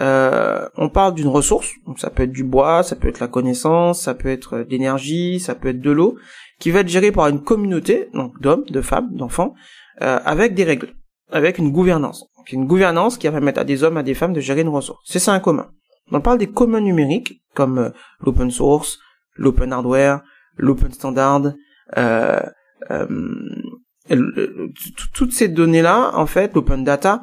on parle d'une ressource, donc ça peut être du bois, ça peut être la connaissance, ça peut être de l'énergie, ça peut être de l'eau, qui va être gérée par une communauté, donc d'hommes, de femmes, d'enfants, euh, avec des règles, avec une gouvernance. une gouvernance qui va permettre à des hommes, à des femmes de gérer une ressource. C'est ça un commun. On parle des communs numériques, comme euh, l'open source, l'open hardware, l'open standard, euh, toutes ces données-là, en fait, l'open data,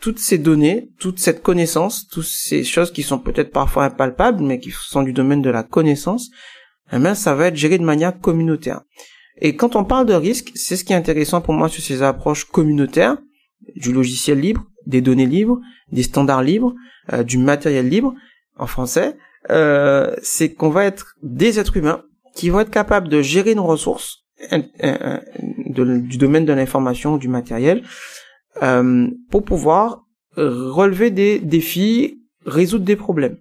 toutes ces données, toute cette connaissance, toutes ces choses qui sont peut-être parfois impalpables, mais qui sont du domaine de la connaissance, eh ben, ça va être géré de manière communautaire. Et quand on parle de risque, c'est ce qui est intéressant pour moi sur ces approches communautaires, du logiciel libre, des données libres, des standards libres, euh, du matériel libre, en français, euh, c'est qu'on va être des êtres humains qui vont être capables de gérer nos ressources euh, du domaine de l'information, du matériel, pour pouvoir relever des défis, résoudre des problèmes.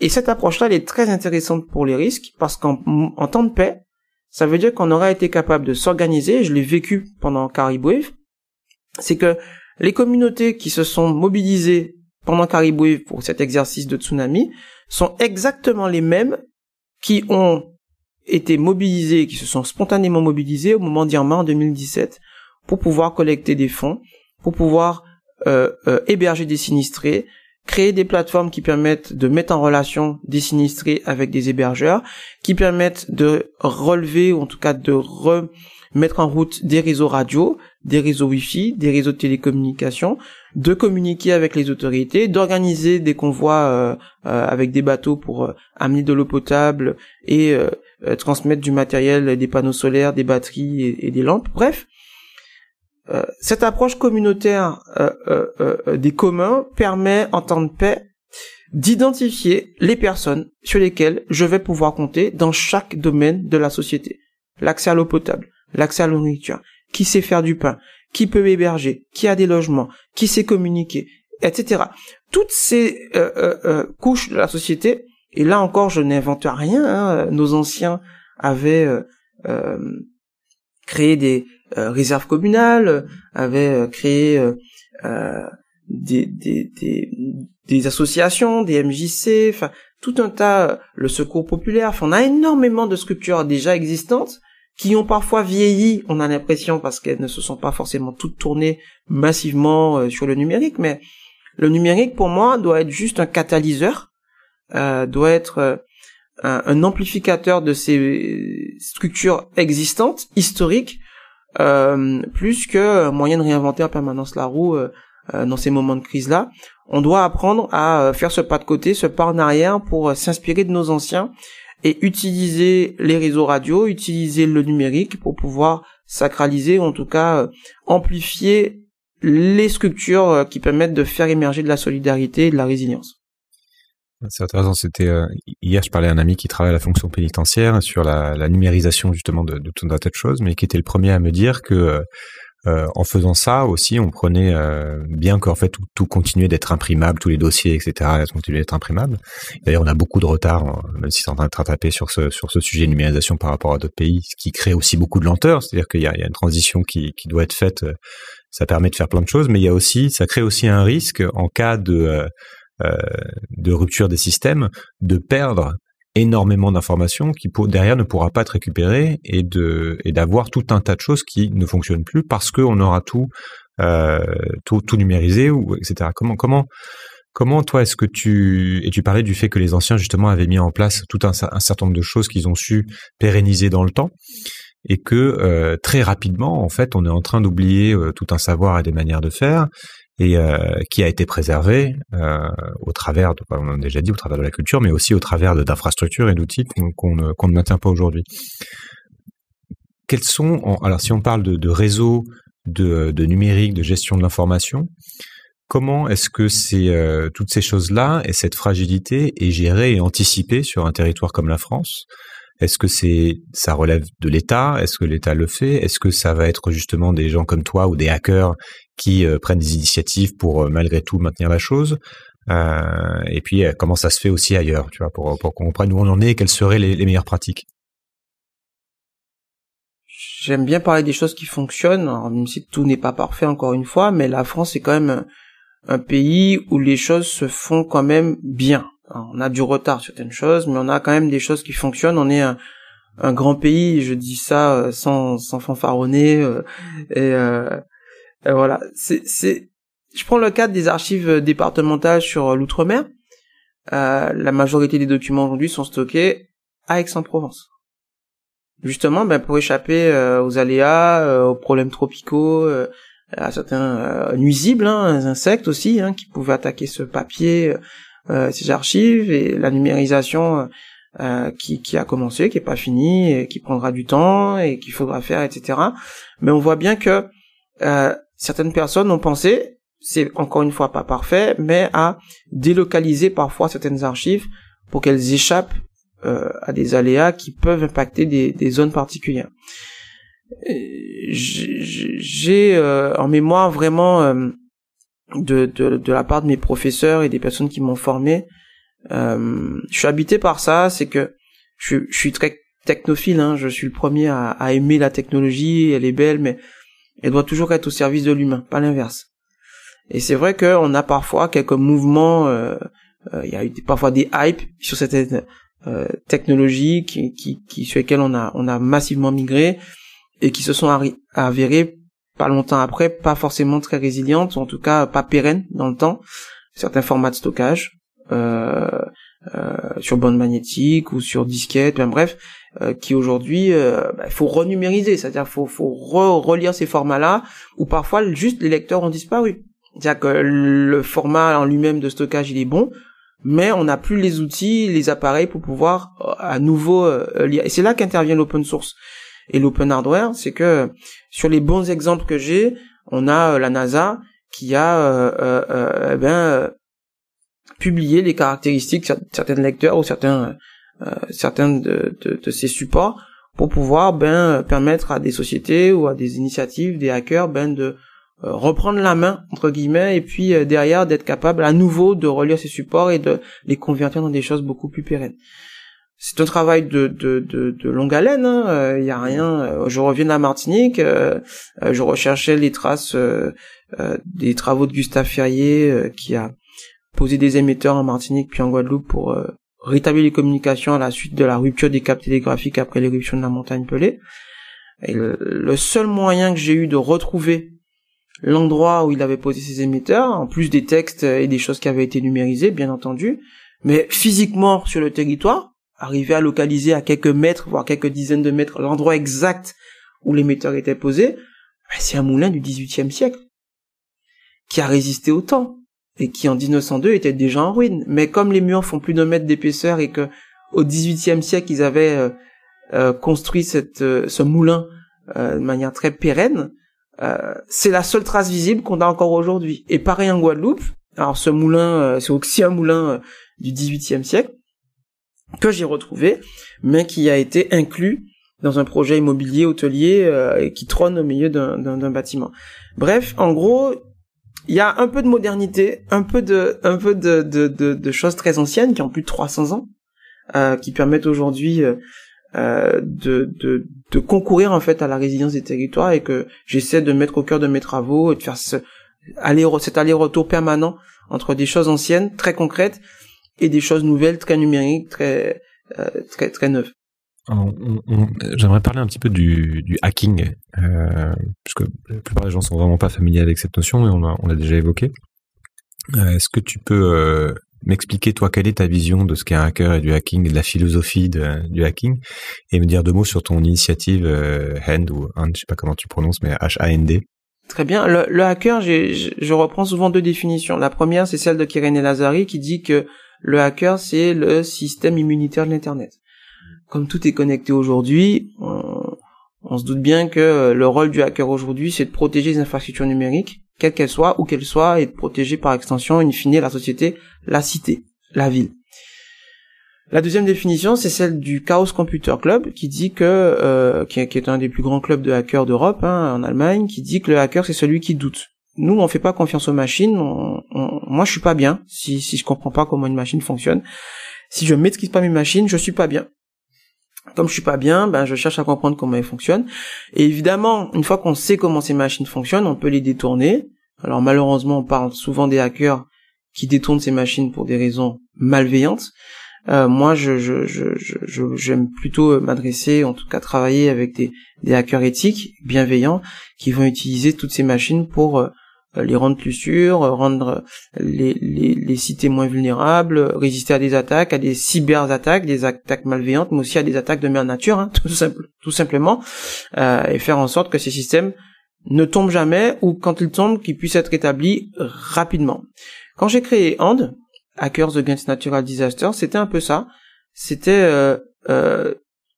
Et cette approche-là, elle est très intéressante pour les risques, parce qu'en temps de paix, ça veut dire qu'on aura été capable de s'organiser, je l'ai vécu pendant Wave, c'est que les communautés qui se sont mobilisées pendant Wave pour cet exercice de tsunami sont exactement les mêmes qui ont été mobilisées, qui se sont spontanément mobilisées au moment d'Irma en 2017 pour pouvoir collecter des fonds, pour pouvoir euh, euh, héberger des sinistrés, créer des plateformes qui permettent de mettre en relation des sinistrés avec des hébergeurs, qui permettent de relever ou en tout cas de remettre en route des réseaux radio, des réseaux Wi-Fi, des réseaux de télécommunications, de communiquer avec les autorités, d'organiser des convois euh, euh, avec des bateaux pour euh, amener de l'eau potable et transmettre du matériel, des panneaux solaires, des batteries et des lampes, bref euh, cette approche communautaire euh, euh, des communs permet, en temps de paix, d'identifier les personnes sur lesquelles je vais pouvoir compter dans chaque domaine de la société. L'accès à l'eau potable, l'accès à la nourriture, qui sait faire du pain, qui peut héberger, qui a des logements, qui sait communiquer, etc. Toutes ces couches de la société, et là encore je n'invente rien, hein, nos anciens avaient créé des, euh, réserve communale, avait euh, créé euh, des, des, des, des, associations, des MJC, enfin tout un tas, le secours populaire, enfin on a énormément de structures déjà existantes qui ont parfois vieilli, on a l'impression, parce qu'elles ne se sont pas forcément toutes tournées massivement sur le numérique, mais le numérique, pour moi, doit être juste un catalyseur, euh, doit être un, amplificateur de ces structures existantes, historiques, euh, plus que moyen de réinventer en permanence la roue euh, euh, dans ces moments de crise là. On doit apprendre à faire ce pas de côté, ce pas en arrière pour s'inspirer de nos anciens et utiliser les réseaux radio, utiliser le numérique pour pouvoir sacraliser ou en tout cas amplifier les structures qui permettent de faire émerger de la solidarité et de la résilience. C'est intéressant. C'était euh, hier, je parlais à un ami qui travaille à la fonction pénitentiaire sur la, la numérisation justement de, de, tout un tas de choses, mais qui était le premier à me dire que euh, euh, en faisant ça aussi, on prenait bien qu'en fait tout, continuait d'être imprimable, tous les dossiers, etc., continuaient d'être imprimables. D'ailleurs, on a beaucoup de retard, même si c'est en train de rattraper sur ce sur ce sujet de numérisation par rapport à d'autres pays, ce qui crée aussi beaucoup de lenteur. C'est-à-dire qu'il y, y a, une transition qui, qui doit être faite. Ça permet de faire plein de choses, mais il y a aussi, ça crée aussi un risque en cas de euh, de rupture des systèmes, de perdre énormément d'informations qui derrière ne pourra pas être récupérée et d'avoir tout un tas de choses qui ne fonctionnent plus parce qu'on aura tout euh, tout, numérisé ou etc. Comment comment comment toi est-ce que tu et tu parlais du fait que les anciens justement avaient mis en place tout un, certain nombre de choses qu'ils ont su pérenniser dans le temps et que euh, très rapidement en fait on est en train d'oublier tout un savoir et des manières de faire et euh, qui a été préservé euh, au travers, de, on a déjà dit, au travers de la culture, mais aussi au travers d'infrastructures et d'outils qu'on ne, maintient pas aujourd'hui. Quels sont, alors si on parle de, réseaux, de, numérique, de gestion de l'information, comment est-ce que euh, toutes ces choses-là et cette fragilité est gérée et anticipée sur un territoire comme la France est-ce que c'est ça relève de l'État Est-ce que l'État le fait Est-ce que ça va être justement des gens comme toi ou des hackers qui euh, prennent des initiatives pour euh, malgré tout maintenir la chose. Euh, et puis comment ça se fait aussi ailleurs, tu vois, pour, pour qu'on comprenne où on en est et quelles seraient les, meilleures pratiques. J'aime bien parler des choses qui fonctionnent, hein, même si tout n'est pas parfait encore une fois, mais la France est quand même un pays où les choses se font quand même bien. on a du retard sur certaines choses, mais on a quand même des choses qui fonctionnent. On est un, grand pays, je dis ça sans, sans fanfaronner, et, voilà, c'est, c'est, je prends le cadre des archives euh, départementales sur euh, l'outre-mer. Euh, la majorité des documents aujourd'hui sont stockés à Aix-en-Provence. Justement, ben, pour échapper aux aléas, aux problèmes tropicaux, à certains nuisibles, hein, insectes aussi, hein, qui pouvaient attaquer ce papier, ces archives, et la numérisation qui, qui, a commencé, qui est pas finie, qui prendra du temps et qu'il faudra faire, etc. Mais on voit bien que euh, certaines personnes ont pensé, c'est encore une fois pas parfait, mais à délocaliser parfois certaines archives pour qu'elles échappent euh, à des aléas qui peuvent impacter des, zones particulières. J'ai euh, en mémoire vraiment euh, de, de, la part de mes professeurs et des personnes qui m'ont formé, je suis habité par ça, c'est que je, je, suis très technophile, hein. je suis le premier à, à aimer la technologie, elle est belle, mais elle doit toujours être au service de l'humain, pas l'inverse. Et c'est vrai qu'on a parfois quelques mouvements, euh, euh, il y a eu parfois des hypes sur cette euh, technologie qui, qui, qui, sur lesquelles on a, on a massivement migré et qui se sont avérées pas longtemps après, pas forcément très résilientes, en tout cas pas pérennes dans le temps. Certains formats de stockage, euh, sur bande magnétique ou sur disquette, bref, euh, qui aujourd'hui, il euh, bah, faut renumériser, c'est-à-dire faut, faut re relire ces formats-là, ou parfois juste les lecteurs ont disparu. C'est-à-dire que le format en lui-même de stockage, il est bon, mais on n'a plus les outils, les appareils pour pouvoir euh, à nouveau euh, lire. Et c'est là qu'intervient l'open source et l'open hardware, c'est que sur les bons exemples que j'ai, on a la NASA qui a euh, eh ben, publié les caractéristiques de certains lecteurs ou certains euh, certains de, de, ces supports pour pouvoir ben euh, permettre à des sociétés ou à des initiatives, des hackers ben de euh, reprendre la main entre guillemets et puis derrière d'être capable à nouveau de relire ces supports et de les convertir dans des choses beaucoup plus pérennes. C'est un travail de, de, longue haleine, hein, y a rien. je reviens de la Martinique, je recherchais les traces des travaux de Gustave Ferrier qui a posé des émetteurs en Martinique puis en Guadeloupe pour rétablir les communications à la suite de la rupture des capes télégraphiques après l'éruption de la montagne Pelée. Et le seul moyen que j'ai eu de retrouver l'endroit où il avait posé ses émetteurs, en plus des textes et des choses qui avaient été numérisées, bien entendu, mais physiquement sur le territoire, arriver à localiser à quelques mètres, voire quelques dizaines de mètres, l'endroit exact où l'émetteur était posé, bah, c'est un moulin du XVIIIe siècle qui a résisté au temps et qui en 1902 était déjà en ruine. Mais comme les murs font plus d'un mètre d'épaisseur et que au XVIIIe siècle ils avaient euh, euh, construit euh, ce moulin de manière très pérenne, c'est la seule trace visible qu'on a encore aujourd'hui. Et pareil en Guadeloupe, alors ce moulin, c'est aussi un moulin du XVIIIe siècle que j'ai retrouvé, mais qui a été inclus dans un projet immobilier hôtelier et qui trône au milieu d'un bâtiment. Bref, en gros, il y a un peu de modernité, un peu de, un peu de, de, de, choses très anciennes qui ont plus de 300 ans, euh, qui permettent aujourd'hui euh, euh, de, de, de, concourir en fait à la résilience des territoires et que j'essaie de mettre au cœur de mes travaux et de faire ce aller cet aller-retour permanent entre des choses anciennes très concrètes et des choses nouvelles très numériques très très très neuves. Ah, j'aimerais parler un petit peu du, hacking, euh, puisque la plupart des gens sont vraiment pas familiers avec cette notion mais on l'a on a déjà évoqué. Euh, est-ce que tu peux euh, m'expliquer, toi, quelle est ta vision de ce qu'est un hacker et du hacking, de la philosophie du hacking, et me dire deux mots sur ton initiative HAND, ou HAND, je sais pas comment tu prononces, mais H-A-N-D, Très bien. Le, hacker, je reprends souvent deux définitions. La première, c'est celle de Kirene Lazari qui dit que le hacker, c'est le système immunitaire de l'Internet comme tout est connecté aujourd'hui, on, se doute bien que euh, le rôle du hacker aujourd'hui, c'est de protéger les infrastructures numériques, quelles qu'elles soient, où qu'elles soient, et de protéger par extension, in fine, la société, la cité, la ville. La deuxième définition, c'est celle du Chaos Computer Club, qui dit que, euh, qui, est un des plus grands clubs de hackers d'Europe, hein, en Allemagne, qui dit que le hacker, c'est celui qui doute. Nous, on fait pas confiance aux machines. moi, je suis pas bien si, si je comprends pas comment une machine fonctionne. Si je maîtrise pas mes machines, je suis pas bien. Comme je suis pas bien, ben je cherche à comprendre comment elles fonctionnent. Et évidemment, une fois qu'on sait comment ces machines fonctionnent, on peut les détourner. Alors malheureusement, on parle souvent des hackers qui détournent ces machines pour des raisons malveillantes. Euh, moi, je, j'aime plutôt euh, m'adresser, en tout cas travailler avec des, hackers éthiques, bienveillants, qui vont utiliser toutes ces machines pour euh, euh, les rendre plus sûrs, euh, rendre euh, les, les, cités moins vulnérables, résister à des attaques, à des cyberattaques, des attaques malveillantes, mais aussi à des attaques de mère nature, hein, tout, simplement, et faire en sorte que ces systèmes ne tombent jamais ou quand ils tombent, qu'ils puissent être établis rapidement. Quand j'ai créé AND, Hackers Against Natural Disasters, c'était un peu ça. C'était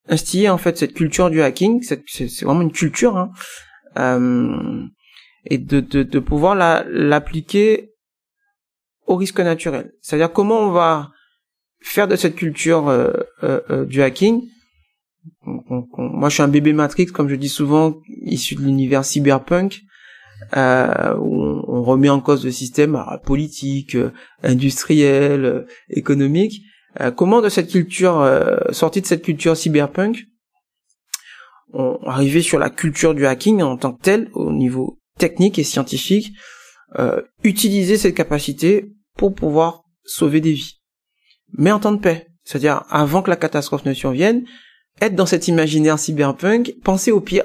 instiller en fait cette culture du hacking, c'est vraiment une culture, hein, et de, de, de pouvoir l'appliquer au risque naturel. C'est-à-dire comment on va faire de cette culture euh, euh, euh, du hacking. moi, je suis un bébé Matrix, comme je dis souvent, issu de l'univers cyberpunk, où on, remet en cause le système politique, industriel, économique. comment de cette culture, sortie de cette culture cyberpunk, on arrivait sur la culture du hacking en tant que telle, au niveau technique et scientifique, euh, utiliser cette capacité pour pouvoir sauver des vies. Mais en temps de paix, c'est-à-dire avant que la catastrophe ne survienne, être dans cet imaginaire cyberpunk, penser au pire,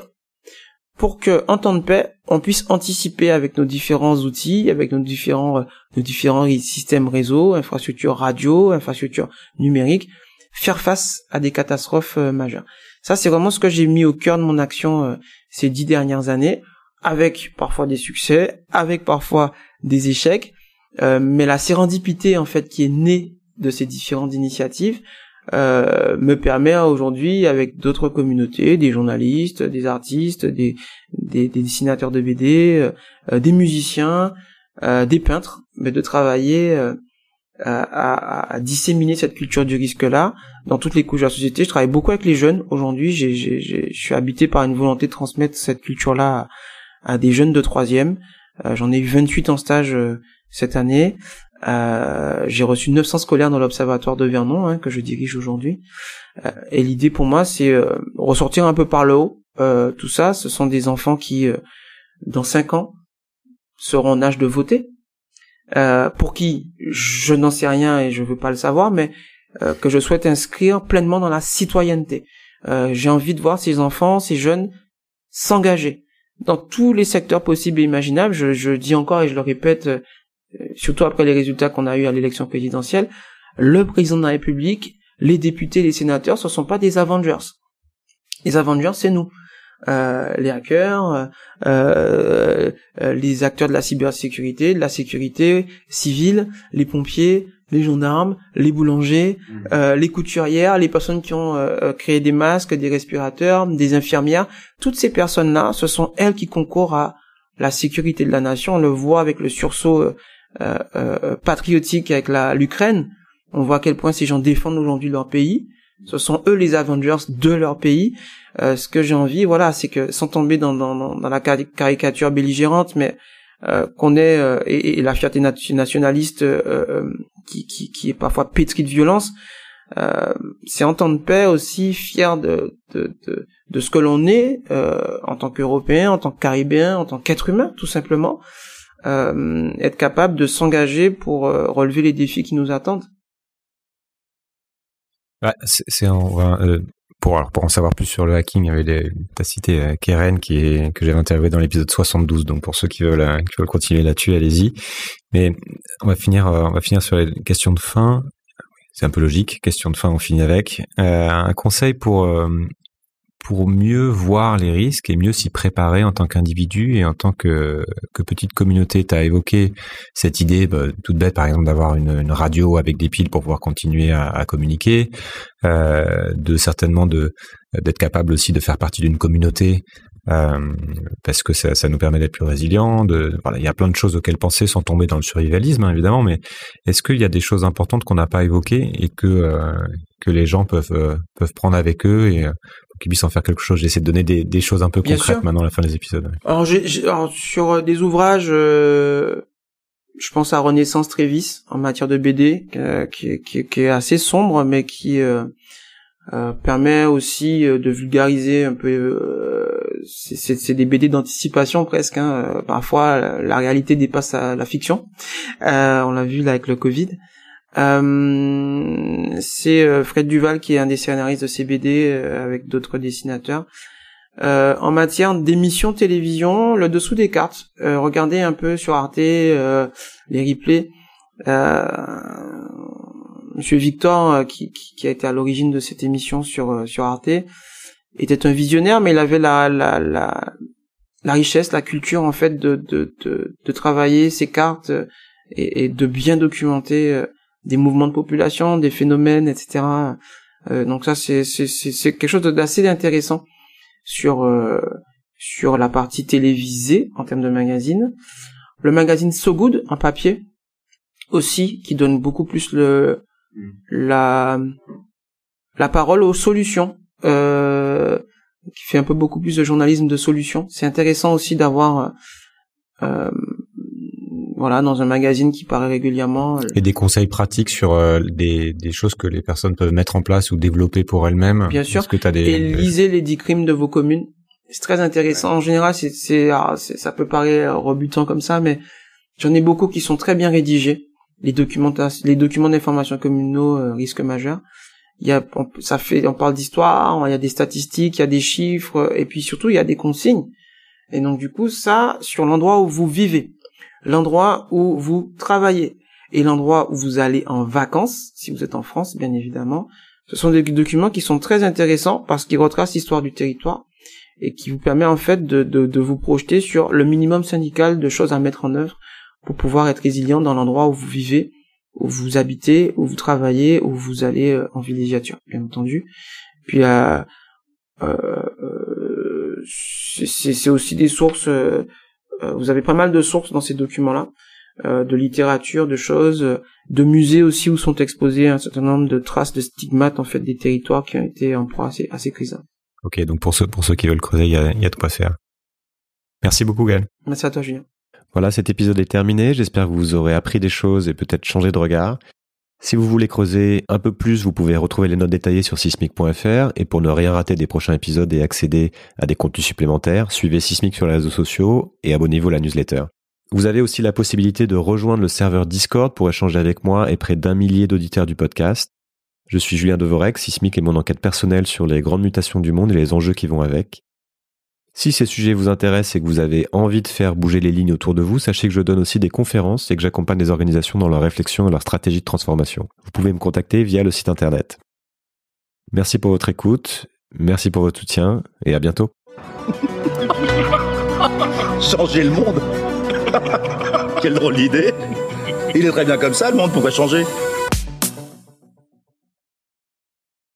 pour que en temps de paix, on puisse anticiper avec nos différents outils, avec nos différents euh, nos différents systèmes réseau, infrastructures radio, infrastructures numériques, faire face à des catastrophes euh, majeures. Ça, c'est vraiment ce que j'ai mis au cœur de mon action euh, ces dix dernières années avec parfois des succès, avec parfois des échecs, euh, mais la sérendipité en fait qui est née de ces différentes initiatives euh, me permet aujourd'hui avec d'autres communautés, des journalistes, des artistes, des, des, des dessinateurs de BD, euh, des musiciens, des peintres, mais de travailler à, à, disséminer cette culture du risque-là dans toutes les couches de la société. Je travaille beaucoup avec les jeunes aujourd'hui. Je suis habité par une volonté de transmettre cette culture-là à des jeunes de troisième. Euh, j'en ai eu 28 en stage euh, cette année. Euh, j'ai reçu 900 scolaires dans l'observatoire de Vernon hein, que je dirige aujourd'hui. et l'idée pour moi, c'est ressortir un peu par le haut tout ça. Ce sont des enfants qui, dans 5 ans, seront en âge de voter. pour qui je n'en sais rien et je veux pas le savoir, mais que je souhaite inscrire pleinement dans la citoyenneté. j'ai envie de voir ces enfants, ces jeunes s'engager, dans tous les secteurs possibles et imaginables. Je, dis encore et je le répète, euh, surtout après les résultats qu'on a eu à l'élection présidentielle, le président de la République, les députés, les sénateurs, ce ne sont pas des Avengers. Les Avengers, c'est nous. Euh, les hackers, euh, les acteurs de la cybersécurité, de la sécurité civile, les pompiers, les gendarmes, les boulangers, hmm. euh, les couturières, les personnes qui ont créé des masques, des respirateurs, des infirmières. Toutes ces personnes-là, ce sont elles qui concourent à la sécurité de la nation. On le voit avec le sursaut patriotique avec l'Ukraine. On voit à quel point ces gens défendent aujourd'hui leur pays. Ce sont eux les Avengers de leur pays. Euh, ce que j'ai envie, voilà, c'est que sans tomber dans, dans, la caricature belligérante, mais euh, qu'on est euh, et, la fierté nationaliste qui, est parfois pétrie de violence, c'est en temps de paix aussi fier de, de, de, ce que l'on est en tant qu'Européen, en tant que Caribéen, en tant qu'être humain, tout simplement, être capable de s'engager pour relever les défis qui nous attendent. Ouais, bah, c'est, en, pour, pour en savoir plus sur le hacking, il y avait as cité euh, Keren qui est, que j'avais interviewé dans l'épisode 72. Donc pour ceux qui veulent, euh, qui continuer là-dessus, allez-y. Mais on va finir, euh, on va finir sur les questions de fin. C'est un peu logique. Question de fin, on finit avec. un conseil pour, pour mieux voir les risques et mieux s'y préparer en tant qu'individu et en tant que, petite communauté. Tu as évoqué cette idée bah, toute bête, par exemple, d'avoir une, radio avec des piles pour pouvoir continuer à, communiquer, euh, de certainement de d'être capable aussi de faire partie d'une communauté euh, parce que ça, nous permet d'être plus résilients. De, voilà, il y a plein de choses auxquelles penser sans tomber dans le survivalisme, hein, évidemment. Mais est-ce qu'il y a des choses importantes qu'on n'a pas évoquées et que euh, que les gens peuvent peuvent prendre avec eux et qu'ils puissent en faire quelque chose. J'essaie de donner des, des, choses un peu concrètes maintenant à la fin des épisodes. Alors, sur euh, des ouvrages, euh, je pense à Renaissance Trévis en matière de BD, euh, qui, qui, qui, est assez sombre, mais qui permet aussi de vulgariser un peu. c'est des BD d'anticipation presque. Hein. Parfois, la, réalité dépasse la, la fiction. on l'a vu là avec le Covid. Euh, c'est euh, Fred Duval qui est un des scénaristes de Cbd euh, avec d'autres dessinateurs. en matière d'émissions télévision, le dessous des cartes. regardez un peu sur Arte les replays. Monsieur Victor, qui, qui, a été à l'origine de cette émission sur sur Arte, était un visionnaire, mais il avait la la, la, richesse, la culture en fait de de, de, travailler ses cartes et, de bien documenter des mouvements de population, des phénomènes, etc. Euh, donc ça, c'est c'est quelque chose d'assez intéressant sur euh, sur la partie télévisée en termes de magazine. Le magazine So Good en papier aussi, qui donne beaucoup plus le la la parole aux solutions, euh, qui fait un peu beaucoup plus de journalisme de solutions. C'est intéressant aussi d'avoir voilà, dans un magazine qui paraît régulièrement. Euh. Et des conseils pratiques sur euh, des, choses que les personnes peuvent mettre en place ou développer pour elles-mêmes. Bien sûr. Que as des... Et lisez les dix crimes de vos communes. C'est très intéressant. En général, c'est, c'est, ah, ça peut paraître euh, rebutant comme ça, mais j'en ai beaucoup qui sont très bien rédigés. Les documents, les documents d'information communaux risques majeurs. Il y a, ça fait, on parle d'histoire, il y a des statistiques, il y a des chiffres, et puis surtout, il y a des consignes. Et donc, du coup, ça, sur l'endroit où vous vivez l'endroit où vous travaillez et l'endroit où vous allez en vacances, si vous êtes en France, bien évidemment. Ce sont des documents qui sont très intéressants parce qu'ils retracent l'histoire du territoire et qui vous permet en fait de, de, de, vous projeter sur le minimum syndical de choses à mettre en œuvre pour pouvoir être résilient dans l'endroit où vous vivez, où vous habitez, où vous travaillez, où vous allez euh, en villégiature, bien entendu. Puis euh, euh c'est aussi des sources euh, euh, vous avez pas mal de sources dans ces documents-là, euh, de littérature, de choses, euh, de musées aussi où sont exposés un certain nombre de traces de stigmates en fait des territoires qui ont été en proie à ces, crises. Ok, donc pour ceux, pour ceux qui veulent creuser, il y a, y a de quoi faire. Merci beaucoup, Gaël. Merci à toi, Julien. Voilà, cet épisode est terminé. J'espère que vous aurez appris des choses et peut-être changé de regard. Si vous voulez creuser un peu plus, vous pouvez retrouver les notes détaillées sur sismic.fr et pour ne rien rater des prochains épisodes et accéder à des contenus supplémentaires, suivez Sismic sur les réseaux sociaux et abonnez-vous à la newsletter. Vous avez aussi la possibilité de rejoindre le serveur Discord pour échanger avec moi et près d'un millier d'auditeurs du podcast. Je suis Julien Devorec, Sismic est mon enquête personnelle sur les grandes mutations du monde et les enjeux qui vont avec. Si ces sujets vous intéressent et que vous avez envie de faire bouger les lignes autour de vous, sachez que je donne aussi des conférences et que j'accompagne les organisations dans leur réflexion et leur stratégie de transformation. Vous pouvez me contacter via le site internet. Merci pour votre écoute, merci pour votre soutien et à bientôt. changer le monde Quelle drôle d'idée Il est très bien comme ça, le monde pourrait changer